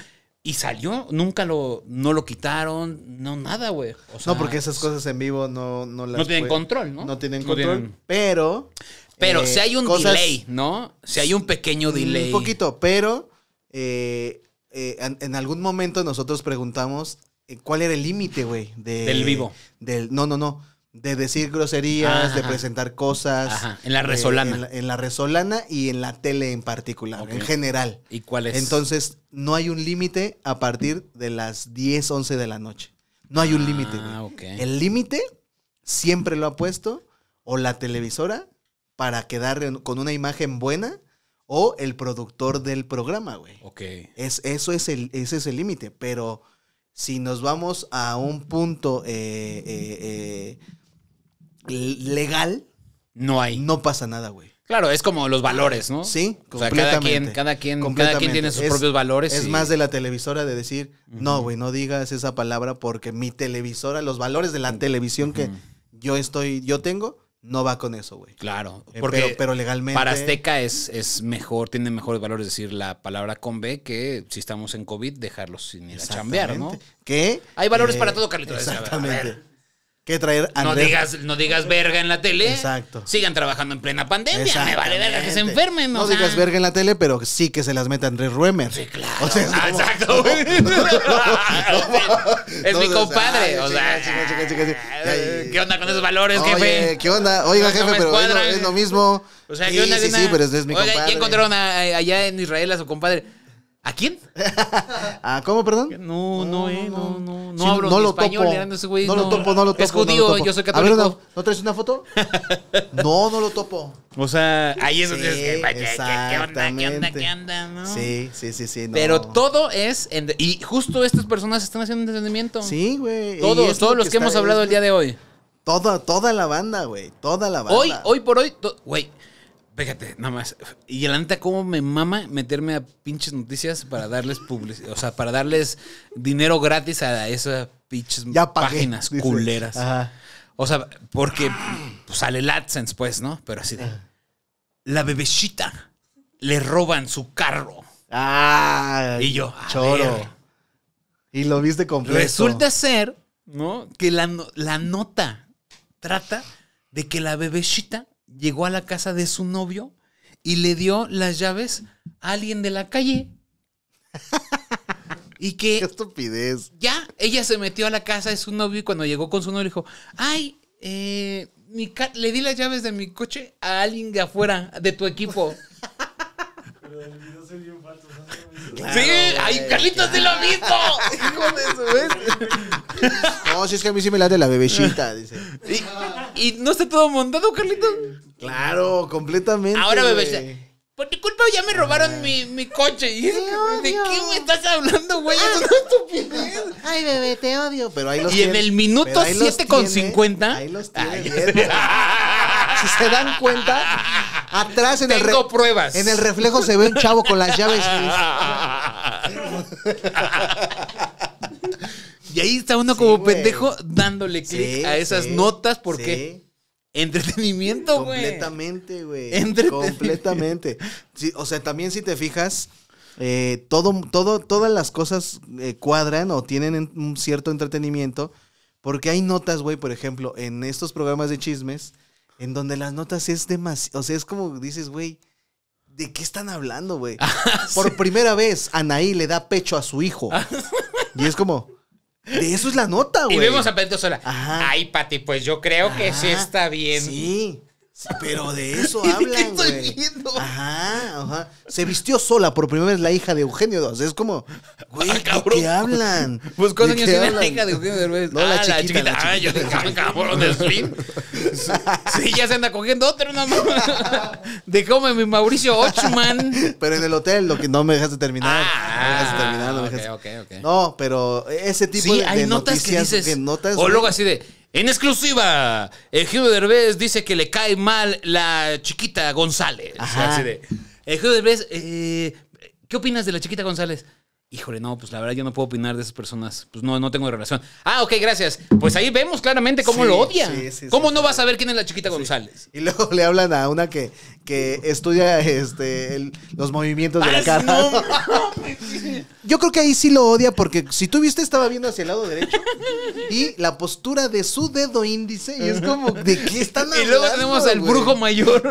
Y salió, nunca lo, no lo quitaron, no nada, güey. no, porque esas cosas en vivo no, no las. No tienen control, ¿no? No tienen control, pero. Pero eh, si hay un delay, ¿no? Si hay un pequeño delay. Un poquito, pero eh, eh, en, algún momento nosotros preguntamos cuál era el límite, güey. del vivo. Del, no, no, no de decir groserías, de presentar cosas. En la eh, resolana. en, la, resolana y en la tele en particular, en general. ¿Y cuál es? Entonces, no hay un límite a partir de las 10, 11 de la noche. No hay un ah, límite. El límite siempre lo ha puesto o la televisora para quedar con una imagen buena o el productor del programa, güey. Ok. Es, eso es el, ese es el límite, pero si nos vamos a un punto eh, eh, legal, no hay. No pasa nada, güey. Claro, es como los valores, ¿no? Sí, o sea, cada quien, cada quien tiene sus propios valores. Es más de la televisora de decir, no, güey, no digas esa palabra porque mi televisora, los valores de la televisión que yo estoy, yo tengo, no va con eso, güey. Claro, eh, porque pero, legalmente. Para Azteca es, es mejor, tiene mejores valores decir la palabra con B que si estamos en COVID, dejarlos sin ir a chambear, ¿no? Que. Hay valores eh, para todo, Carlitos. Exactamente que traer No digas, no digas verga en la tele. Exacto. Sigan trabajando en plena pandemia. Me vale verga que se enfermen. No digas verga en la tele, pero sí que se las meta Andrés Ruemer. Sí, claro. O sea, Exacto, es mi compadre. o sea, ¿qué onda con esos valores, jefe? ¿Qué onda? Oiga, jefe, pero es lo, es lo, mismo. O sea, ¿qué onda? Sí, sí, pero es, mi compadre. encontraron allá en Israel a su compadre? ¿A quién? ¿A cómo, perdón? No, no, eh, no, no. No, sí, hablo eh, no lo topo. no, lo topo, no lo eh, topo. Es judío, yo soy católico. A ver, ¿no, traes una foto? no, no lo topo. O sea, ahí es donde sí, es, ¿qué onda? ¿Qué onda? ¿Qué onda? ¿no? Sí, sí, sí, sí. Pero todo es. y justo estas personas están haciendo entendimiento. Sí, güey. Todos, todos los que, que hemos hablado el día de hoy. Toda, toda la banda, güey. Toda la banda. Hoy, hoy por hoy, güey. Fíjate, nada más. Y la neta, cómo me mama meterme a pinches noticias para darles publicidad, o sea, para darles dinero gratis a esas pinches páginas culeras. O sea, porque pues, sale el AdSense, pues, ¿no? Pero así La bebecita le roban su carro. Ah, y yo. Choro. y lo viste completo. Resulta ser, ¿no? Que la, la nota trata de que la bebecita llegó a la casa de su novio y le dio las llaves a alguien de la calle. Y que. Qué estupidez. Ya, ella se metió a la casa de su novio y cuando llegó con su novio dijo: Ay, eh, mi le di las llaves de mi coche a alguien de afuera, de tu equipo. Pero sí, ay, Carlitos de lo visto. Hijo de su vez. No, si es que a mí sí me late la bebecita, dice. ¿Y, no está todo montado, Carlitos? Claro, completamente. Ahora, bebecita. Por tu culpa ya me robaron mi, mi, coche. ¿De qué me estás hablando, güey? Ah, es una estupidez. Ay, bebé, te odio. Pero ahí los Y en el minuto 7,50. con Ahí los está si se dan cuenta, atrás en el En el reflejo se ve un chavo con las llaves. y ahí está uno como pendejo dándole clic a esas notas porque entretenimiento, güey. Completamente, güey. Completamente. o sea, también si te fijas, eh, todo, todo, todas las cosas eh, cuadran o tienen un cierto entretenimiento. Porque hay notas, güey, por ejemplo, en estos programas de chismes, en donde las notas es demasiado, o sea, es como dices, güey, ¿de qué están hablando, güey? Ah, Por primera vez, Anaí le da pecho a su hijo. Ah. y es como, de eso es la nota, güey. Y vemos a Pedro Sola. Ajá. Ay, Pati, pues yo creo que sí está bien. Sí pero de eso hablan, Ajá, ajá. Se vistió sola por primera vez la hija de Eugenio II. Es como, güey, ah, cabrón. qué hablan? Pues ¿cuántos años tiene la hija de Eugenio II? No, ah, la chiquita. La chiquita. La chiquita. Ah, yo cabrón, de swim. sí, ya se anda cogiendo otra, no, Dejóme mi Mauricio Ochman. Pero en el hotel, lo que no me dejaste terminar. Ah, no me dejaste terminar. No, pero ese tipo sí, de, hay notas que dices... o luego así de en exclusiva, El eh, de Derbez dice que le cae mal la chiquita González. Así de, eh, eh, ¿qué opinas de la chiquita González? Híjole, no, pues la verdad yo no puedo opinar de esas personas. Pues no, no tengo relación. Ah, ok, gracias. Pues ahí vemos claramente cómo lo odia. ¿Cómo no vas a ver quién es la chiquita González? Y luego le hablan a una que, que estudia este, los movimientos de la ah, cara. Yo creo que ahí sí lo odia porque si tú viste estaba viendo hacia el lado derecho y la postura de su dedo índice y es como de qué están hablando. Y luego tenemos al brujo mayor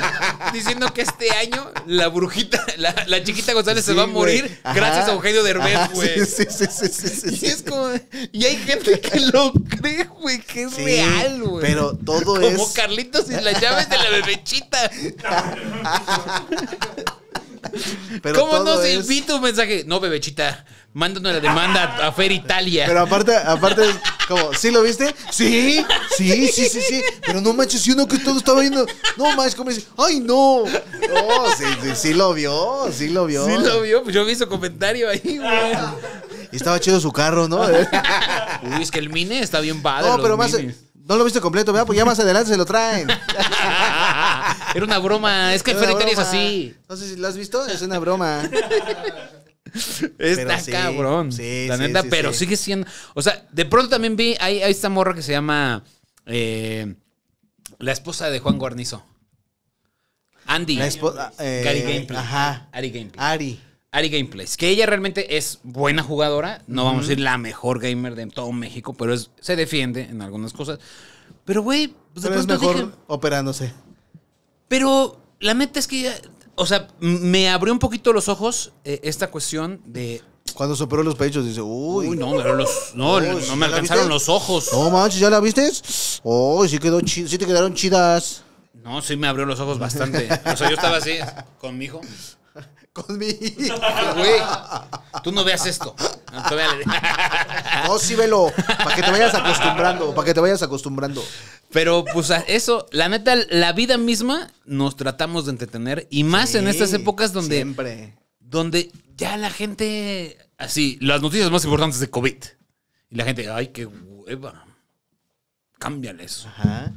diciendo que este año la brujita, la, la chiquita González se va a morir gracias a de Derbez, ah, güey. Sí, sí, sí, sí, Y es como. Y hay gente que lo cree, güey, que es real, güey. Pero todo es. Como Carlitos y las llaves de la bebechita. ¿Cómo no se un mensaje? No, bebechita, mándanos la demanda a Fer Italia. Pero aparte, aparte como, ¿sí lo viste? Sí, sí, sí, sí, sí. Pero no manches, si uno que todo estaba viendo. No manches, como dice, ¡ay no! No, sí, sí, sí lo vio, sí lo vio. Sí lo vio, pues yo vi su comentario ahí, güey. estaba chido su carro, ¿no? Uy, es que el mine está bien padre. no, pero más. No lo viste completo, ¿verdad? Porque ya más adelante se lo traen. Era una broma. Es que el es así. No sé si lo has visto, es una broma. Está cabrón. sí, sí, la neta, pero sigue siendo. O sea, de pronto también vi. Hay, hay esta morra que se llama. Eh, la esposa de Juan Guarnizo. Andy. La esposa. Ah, eh, Gary Gameplay. Ajá. Ari Gameplay. Ari. Ari gameplay Que ella realmente es buena jugadora. No vamos a decir la mejor gamer de todo México, pero se defiende en algunas cosas. Pero, güey, pues mejor operándose. Pero la meta es que o sea, me abrió un poquito los ojos eh, esta cuestión de... Cuando superó los pechos, dice, uy. no, no, me alcanzaron los ojos. No manches, ¿ya la viste? Uy, sí, quedó sí te quedaron chidas. No, sí me abrió los ojos bastante. O sea, yo estaba así con mi hijo. Conmigo. Güey, tú no veas esto. No, no sí velo, para que te vayas acostumbrando, para que te vayas acostumbrando. Pero pues eso, la neta, la vida misma nos tratamos de entretener y más en estas épocas donde... Siempre. Donde ya la gente, así, las noticias más importantes de COVID. Y la gente, ay, qué hueva. Cámbiale eso. Ajá.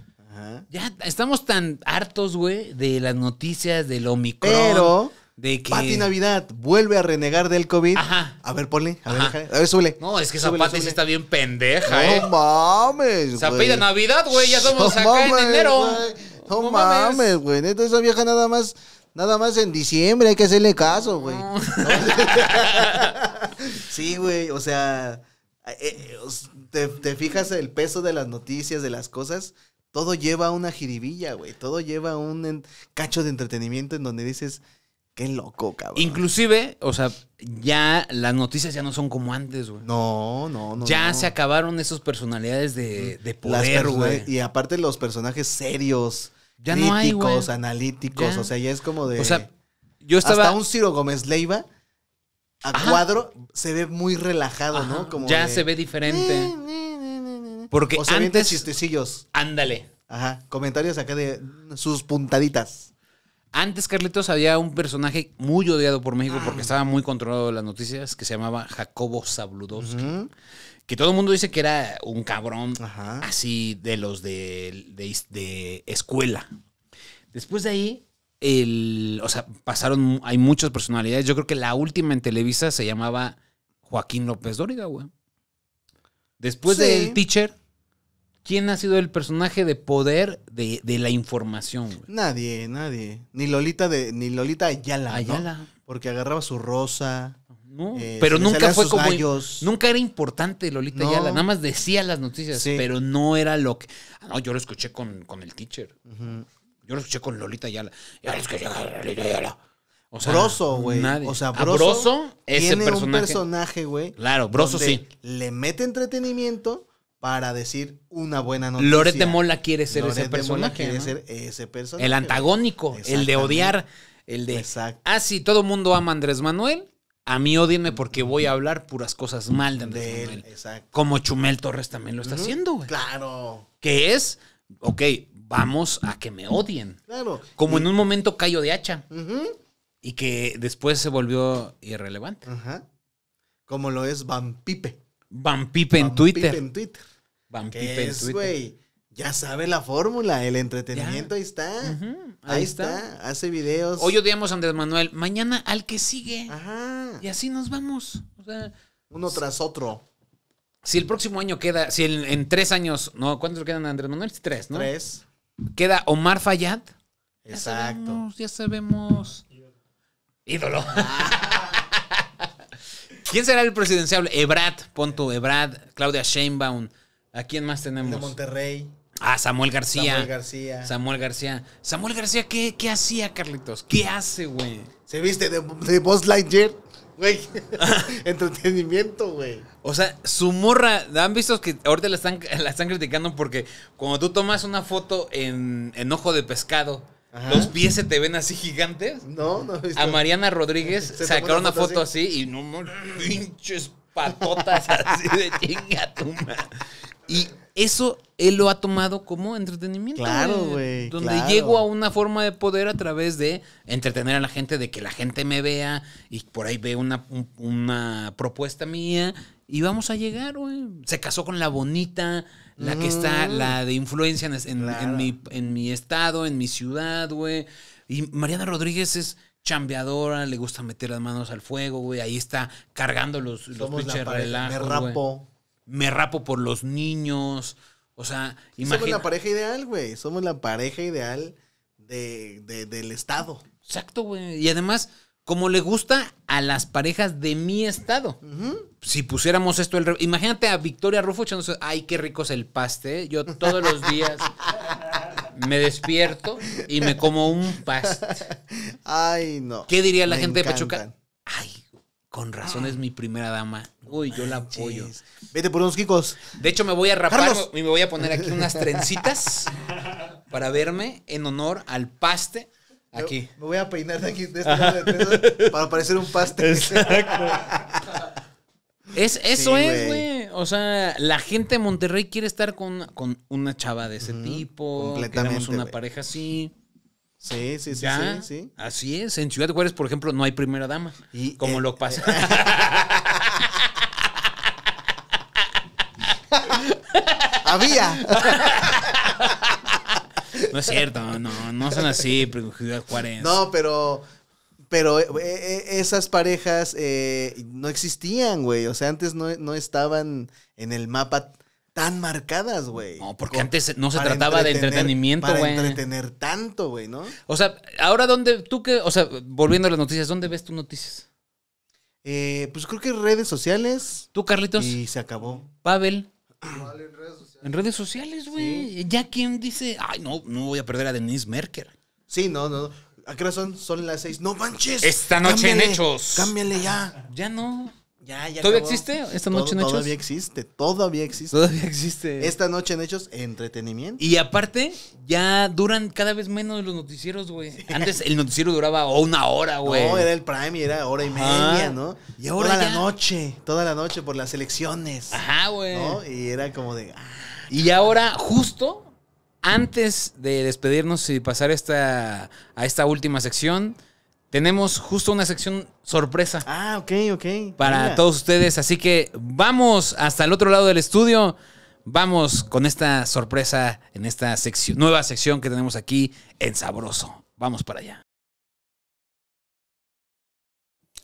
Ya estamos tan hartos, güey, de las noticias del Omicron. Pero, de que... Pati Navidad vuelve a renegar del COVID. Ajá. A ver, ponle. A ver, déjale, a ver, súbele. No, es que esa Pati sí está bien pendeja, no ¿eh? No mames, güey. Se Navidad, güey. Ya somos no acá en enero. No, mames, güey. Neta, esa vieja nada más. Nada más en diciembre hay que hacerle caso, güey. sí, güey. O sea. Eh, eh, te, te fijas el peso de las noticias, de las cosas todo lleva una jiribilla, güey. Todo lleva un cacho de entretenimiento en donde dices, Qué loco, cabrón. Inclusive, o sea, ya las noticias ya no son como antes, güey. No, no, no. Ya se acabaron esas personalidades de, poder, güey. Y aparte los personajes serios, ya críticos, analíticos. O sea, ya es como de. O sea, yo estaba. Hasta un Ciro Gómez Leiva. A cuadro se ve muy relajado, ¿no? Como ya se ve diferente. Porque o se antes chistecillos. Ándale. Ajá, comentarios acá de sus puntaditas. Antes, Carlitos, había un personaje muy odiado por México ah. porque estaba muy controlado de las noticias, que se llamaba Jacobo Zabludowski. Que todo el mundo dice que era un cabrón así de los de, de, escuela. Después de ahí, el, o sea, pasaron, hay muchas personalidades. Yo creo que la última en Televisa se llamaba Joaquín López Dóriga, güey. Después de del teacher, ¿Quién ha sido el personaje de poder de, la información? Nadie, nadie. Ni Lolita de, ni Lolita Ayala. Ayala. Porque agarraba su rosa. Eh, pero nunca fue como. ellos. Nunca era importante Lolita Ayala. Nada más decía las noticias, pero no era lo que. Ah, yo lo escuché con, el teacher. Yo lo escuché con Lolita Ayala. Ya lo Ayala. O sea, Broso, güey. O sea, ah, Broso, es tiene un personaje, güey. Claro, Broso sí. Le mete entretenimiento para decir una buena noticia. Lorete Mola quiere ser ese personaje. quiere ser ese personaje. El antagónico, el de odiar, el de. Exacto. Ah, sí, todo el mundo ama a Andrés Manuel. A mí odienme porque voy a hablar puras cosas mal de Andrés él, Exacto. Como Chumel Torres también lo está haciendo, Claro. Que es, ok, vamos a que me odien. Claro. Como en un momento cayó de Hacha. Y que después se volvió irrelevante. Ajá. Como lo es Van Van en Twitter. en Twitter. Van en güey? Ya sabe la fórmula, el entretenimiento, ahí está. ahí, está. hace videos. Hoy odiamos a Andrés Manuel, mañana al que sigue. Ajá. Y así nos vamos. Uno tras otro. Si el próximo año queda, si en tres años, no, ¿cuántos quedan a Andrés Manuel? Tres, ¿no? Tres. Queda Omar Fayad. Exacto. Ya sabemos. Ya Ídolo. Ah. ¿Quién será el presidencial? Ebrad, Ponto, Ebrad, Claudia Sheinbaum. ¿A quién más tenemos? De Monterrey. Ah, Samuel García. Samuel García. Samuel García. Samuel García, ¿qué, hacía, Carlitos? ¿Qué hace, güey? ¿Se viste de, Boss Buzz Lightyear? Güey. Entretenimiento, güey. O sea, su morra. ¿Han visto que ahorita la están, la están criticando porque cuando tú tomas una foto en, en ojo de pescado los pies se te ven así gigantes. No, A Mariana Rodríguez sacaron una foto, así. y no, pinches patotas así de chinga Y eso él lo ha tomado como entretenimiento. Claro, güey. Donde llego a una forma de poder a través de entretener a la gente, de que la gente me vea y por ahí ve una, una propuesta mía y vamos a llegar, güey. Se casó con la bonita, la que está, mm. la de influencia en, mi, estado, en mi ciudad, güey. Y Mariana Rodríguez es chambeadora, le gusta meter las manos al fuego, güey. Ahí está cargando los, Me rapo. Me rapo por los niños. O sea, imagínate. Somos la pareja ideal, güey. Somos la pareja ideal del Estado. Exacto, güey. Y además, como le gusta a las parejas de mi estado. Si pusiéramos esto, imagínate a Victoria Rufo echándose, ay, qué rico es el paste. ¿eh? Yo todos los días me despierto y me como un paste. Ay, no. ¿Qué diría la gente de Pachuca? Ay, con razón es mi primera dama. Uy, yo la apoyo. Vete por unos quicos. De hecho, me voy a rapar y me voy a poner aquí unas trencitas para verme en honor al paste Aquí. Me, voy a peinar de aquí este para parecer un pastel. Exacto. es, eso es, güey. O sea, la gente de Monterrey quiere estar con, una chava de ese tipo. Queremos una pareja así. Sí, sí, sí, Así es. En Ciudad Juárez, por ejemplo, no hay primera dama. Y, como eh, lo pasa. Eh, Había. No es cierto, no, no son así, Juárez. No, pero pero eh, eh, esas parejas eh, no existían, güey. O sea, antes no, estaban en el mapa tan marcadas, güey. No, porque antes no se trataba de entretenimiento, güey. Para entretener tanto, güey, ¿no? O sea, ahora dónde tú qué...? o sea, volviendo a las noticias, ¿dónde ves tus noticias? pues creo que redes sociales. ¿Tú, Carlitos? Y se acabó. Pavel. En redes sociales, güey. Ya quien dice, ay, no, no voy a perder a Denise Merker. Sí, no, no, ¿A qué hora son? Son las seis. ¡No manches! Esta noche en Hechos. Cámbiale ya. Ya no. Ya, ya ¿Todavía existe esta noche en Hechos? Todavía existe, todavía existe. Todavía existe. Esta noche en Hechos, entretenimiento. Y aparte, ya duran cada vez menos los noticieros, güey. Antes el noticiero duraba una hora, güey. No, era el prime y era hora y media, ¿no? Y ahora toda la noche, toda la noche por las elecciones. Ajá, güey. Y era como de... Ah, y ahora, justo antes de despedirnos y pasar esta, a esta última sección, tenemos justo una sección sorpresa. Ah, ok, ok. Para todos ustedes. Así que vamos hasta el otro lado del estudio. Vamos con esta sorpresa en esta sección, nueva sección que tenemos aquí en Sabroso. Vamos para allá.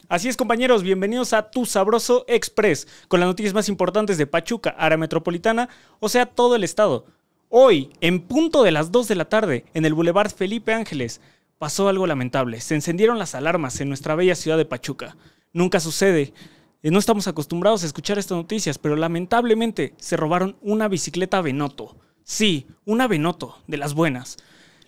Así es, compañeros, bienvenidos a Tu Sabroso Express, con las noticias más importantes de Pachuca, área metropolitana, o sea, todo el estado. Hoy, en punto de las 2 de la tarde, en el Boulevard Felipe Ángeles, pasó algo lamentable. Se encendieron las alarmas en nuestra bella ciudad de Pachuca. Nunca sucede. Eh, no estamos acostumbrados a escuchar estas noticias, pero lamentablemente se robaron una bicicleta Venoto. Sí, una Venoto, de las buenas.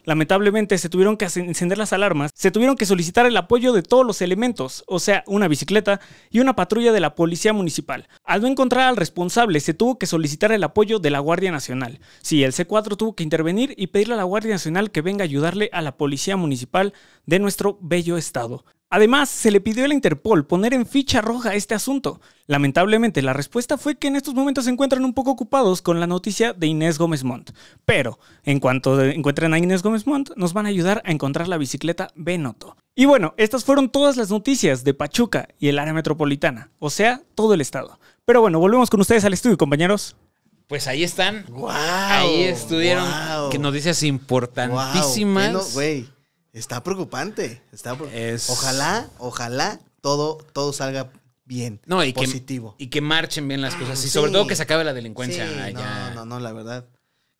Lamentablemente se tuvieron que encender las alarmas, se tuvieron que solicitar el apoyo de todos los elementos, o sea, una bicicleta y una patrulla de la policía municipal. Al no encontrar al responsable, se tuvo que solicitar el apoyo de la Guardia Nacional. Sí, el C4 tuvo que intervenir y pedirle a la Guardia Nacional que venga a ayudarle a la policía municipal de nuestro bello estado. Además, se le pidió a la Interpol poner en ficha roja este asunto. Lamentablemente, la respuesta fue que en estos momentos se encuentran un poco ocupados con la noticia de Inés Gómez Montt. Pero, en cuanto encuentren a Inés Gómez Montt, nos van a ayudar a encontrar la bicicleta Benoto. Y bueno, estas fueron todas las noticias de Pachuca y el área metropolitana, o sea, todo el estado. Pero bueno, volvemos con ustedes al estudio, compañeros. Pues ahí están. ¡Guau! ahí estuvieron qué que noticias importantísimas. Está preocupante. Está Ojalá, ojalá todo, todo salga bien. y positivo. y que marchen bien las ah, cosas. Y sobre todo que se acabe la delincuencia. No, no, no, la verdad.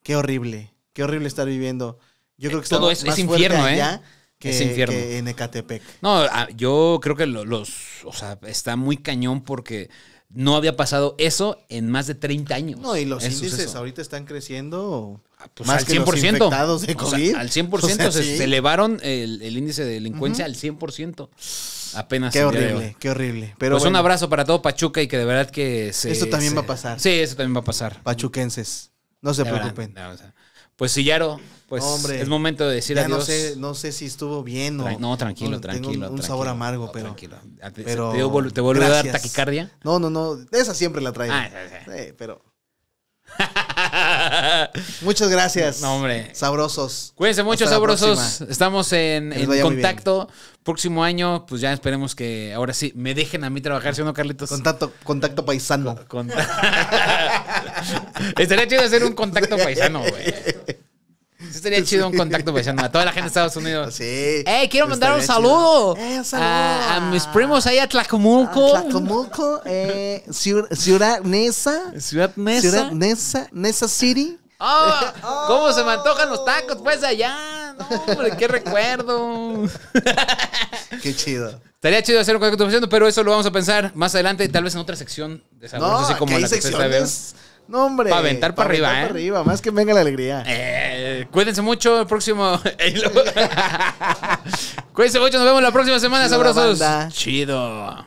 Qué horrible. Qué horrible estar viviendo. Yo eh, creo que todo es, más es infierno, ¿eh? Que, es infierno. en Ecatepec. No, ah, yo creo que los. O sea, está muy cañón porque no había pasado eso en más de 30 años. No, y los índices ahorita están creciendo Ah, pues, Más al que 100%. al 100% se, elevaron el, índice de delincuencia al 100%. Apenas. Qué horrible, qué horrible. Pero pues un abrazo para todo Pachuca y que de verdad que se. Esto también va a pasar. Sí, eso también va a pasar. Pachuquenses, no se preocupen. pues Sillaro, pues Hombre, es momento de decir adiós. No sé, no sé si estuvo bien o. no, tranquilo, tranquilo. un, sabor amargo, pero. Tranquilo. ¿Te, pero, te, volvió a dar taquicardia? No, no, no. Esa siempre la traigo. Ah, sí, pero. Muchas gracias. Sabrosos. Cuídense mucho, sabrosos. Estamos en, contacto. Próximo año, pues ya esperemos que ahora sí me dejen a mí trabajar, ¿sí no, Carlitos? Contacto, contacto paisano. Estaría chido hacer un contacto paisano, güey. Sí, chido un contacto Pues, a toda la gente de Estados Unidos. Sí. ¡Ey, quiero mandar un saludo! Eh, un saludo. A, mis primos ahí a Tlacomulco. A Tlacomulco, eh, Ciudad Nesa. Ciudad Nesa. Ciudad Nesa, Nesa City. Oh, ¿Cómo se me oh. antojan los tacos? Pues allá. No, hombre, qué recuerdo. Qué chido. Estaría chido hacer un contacto pero eso lo vamos a pensar más adelante, y tal vez en otra sección de Francisco. no, así como en la secciones? No, hombre. Para aventar para arriba, ¿eh? Para arriba, más que venga la alegría. Eh, cuídense mucho el próximo. cuídense mucho, nos vemos la próxima semana, Chido sabrosos. Chido.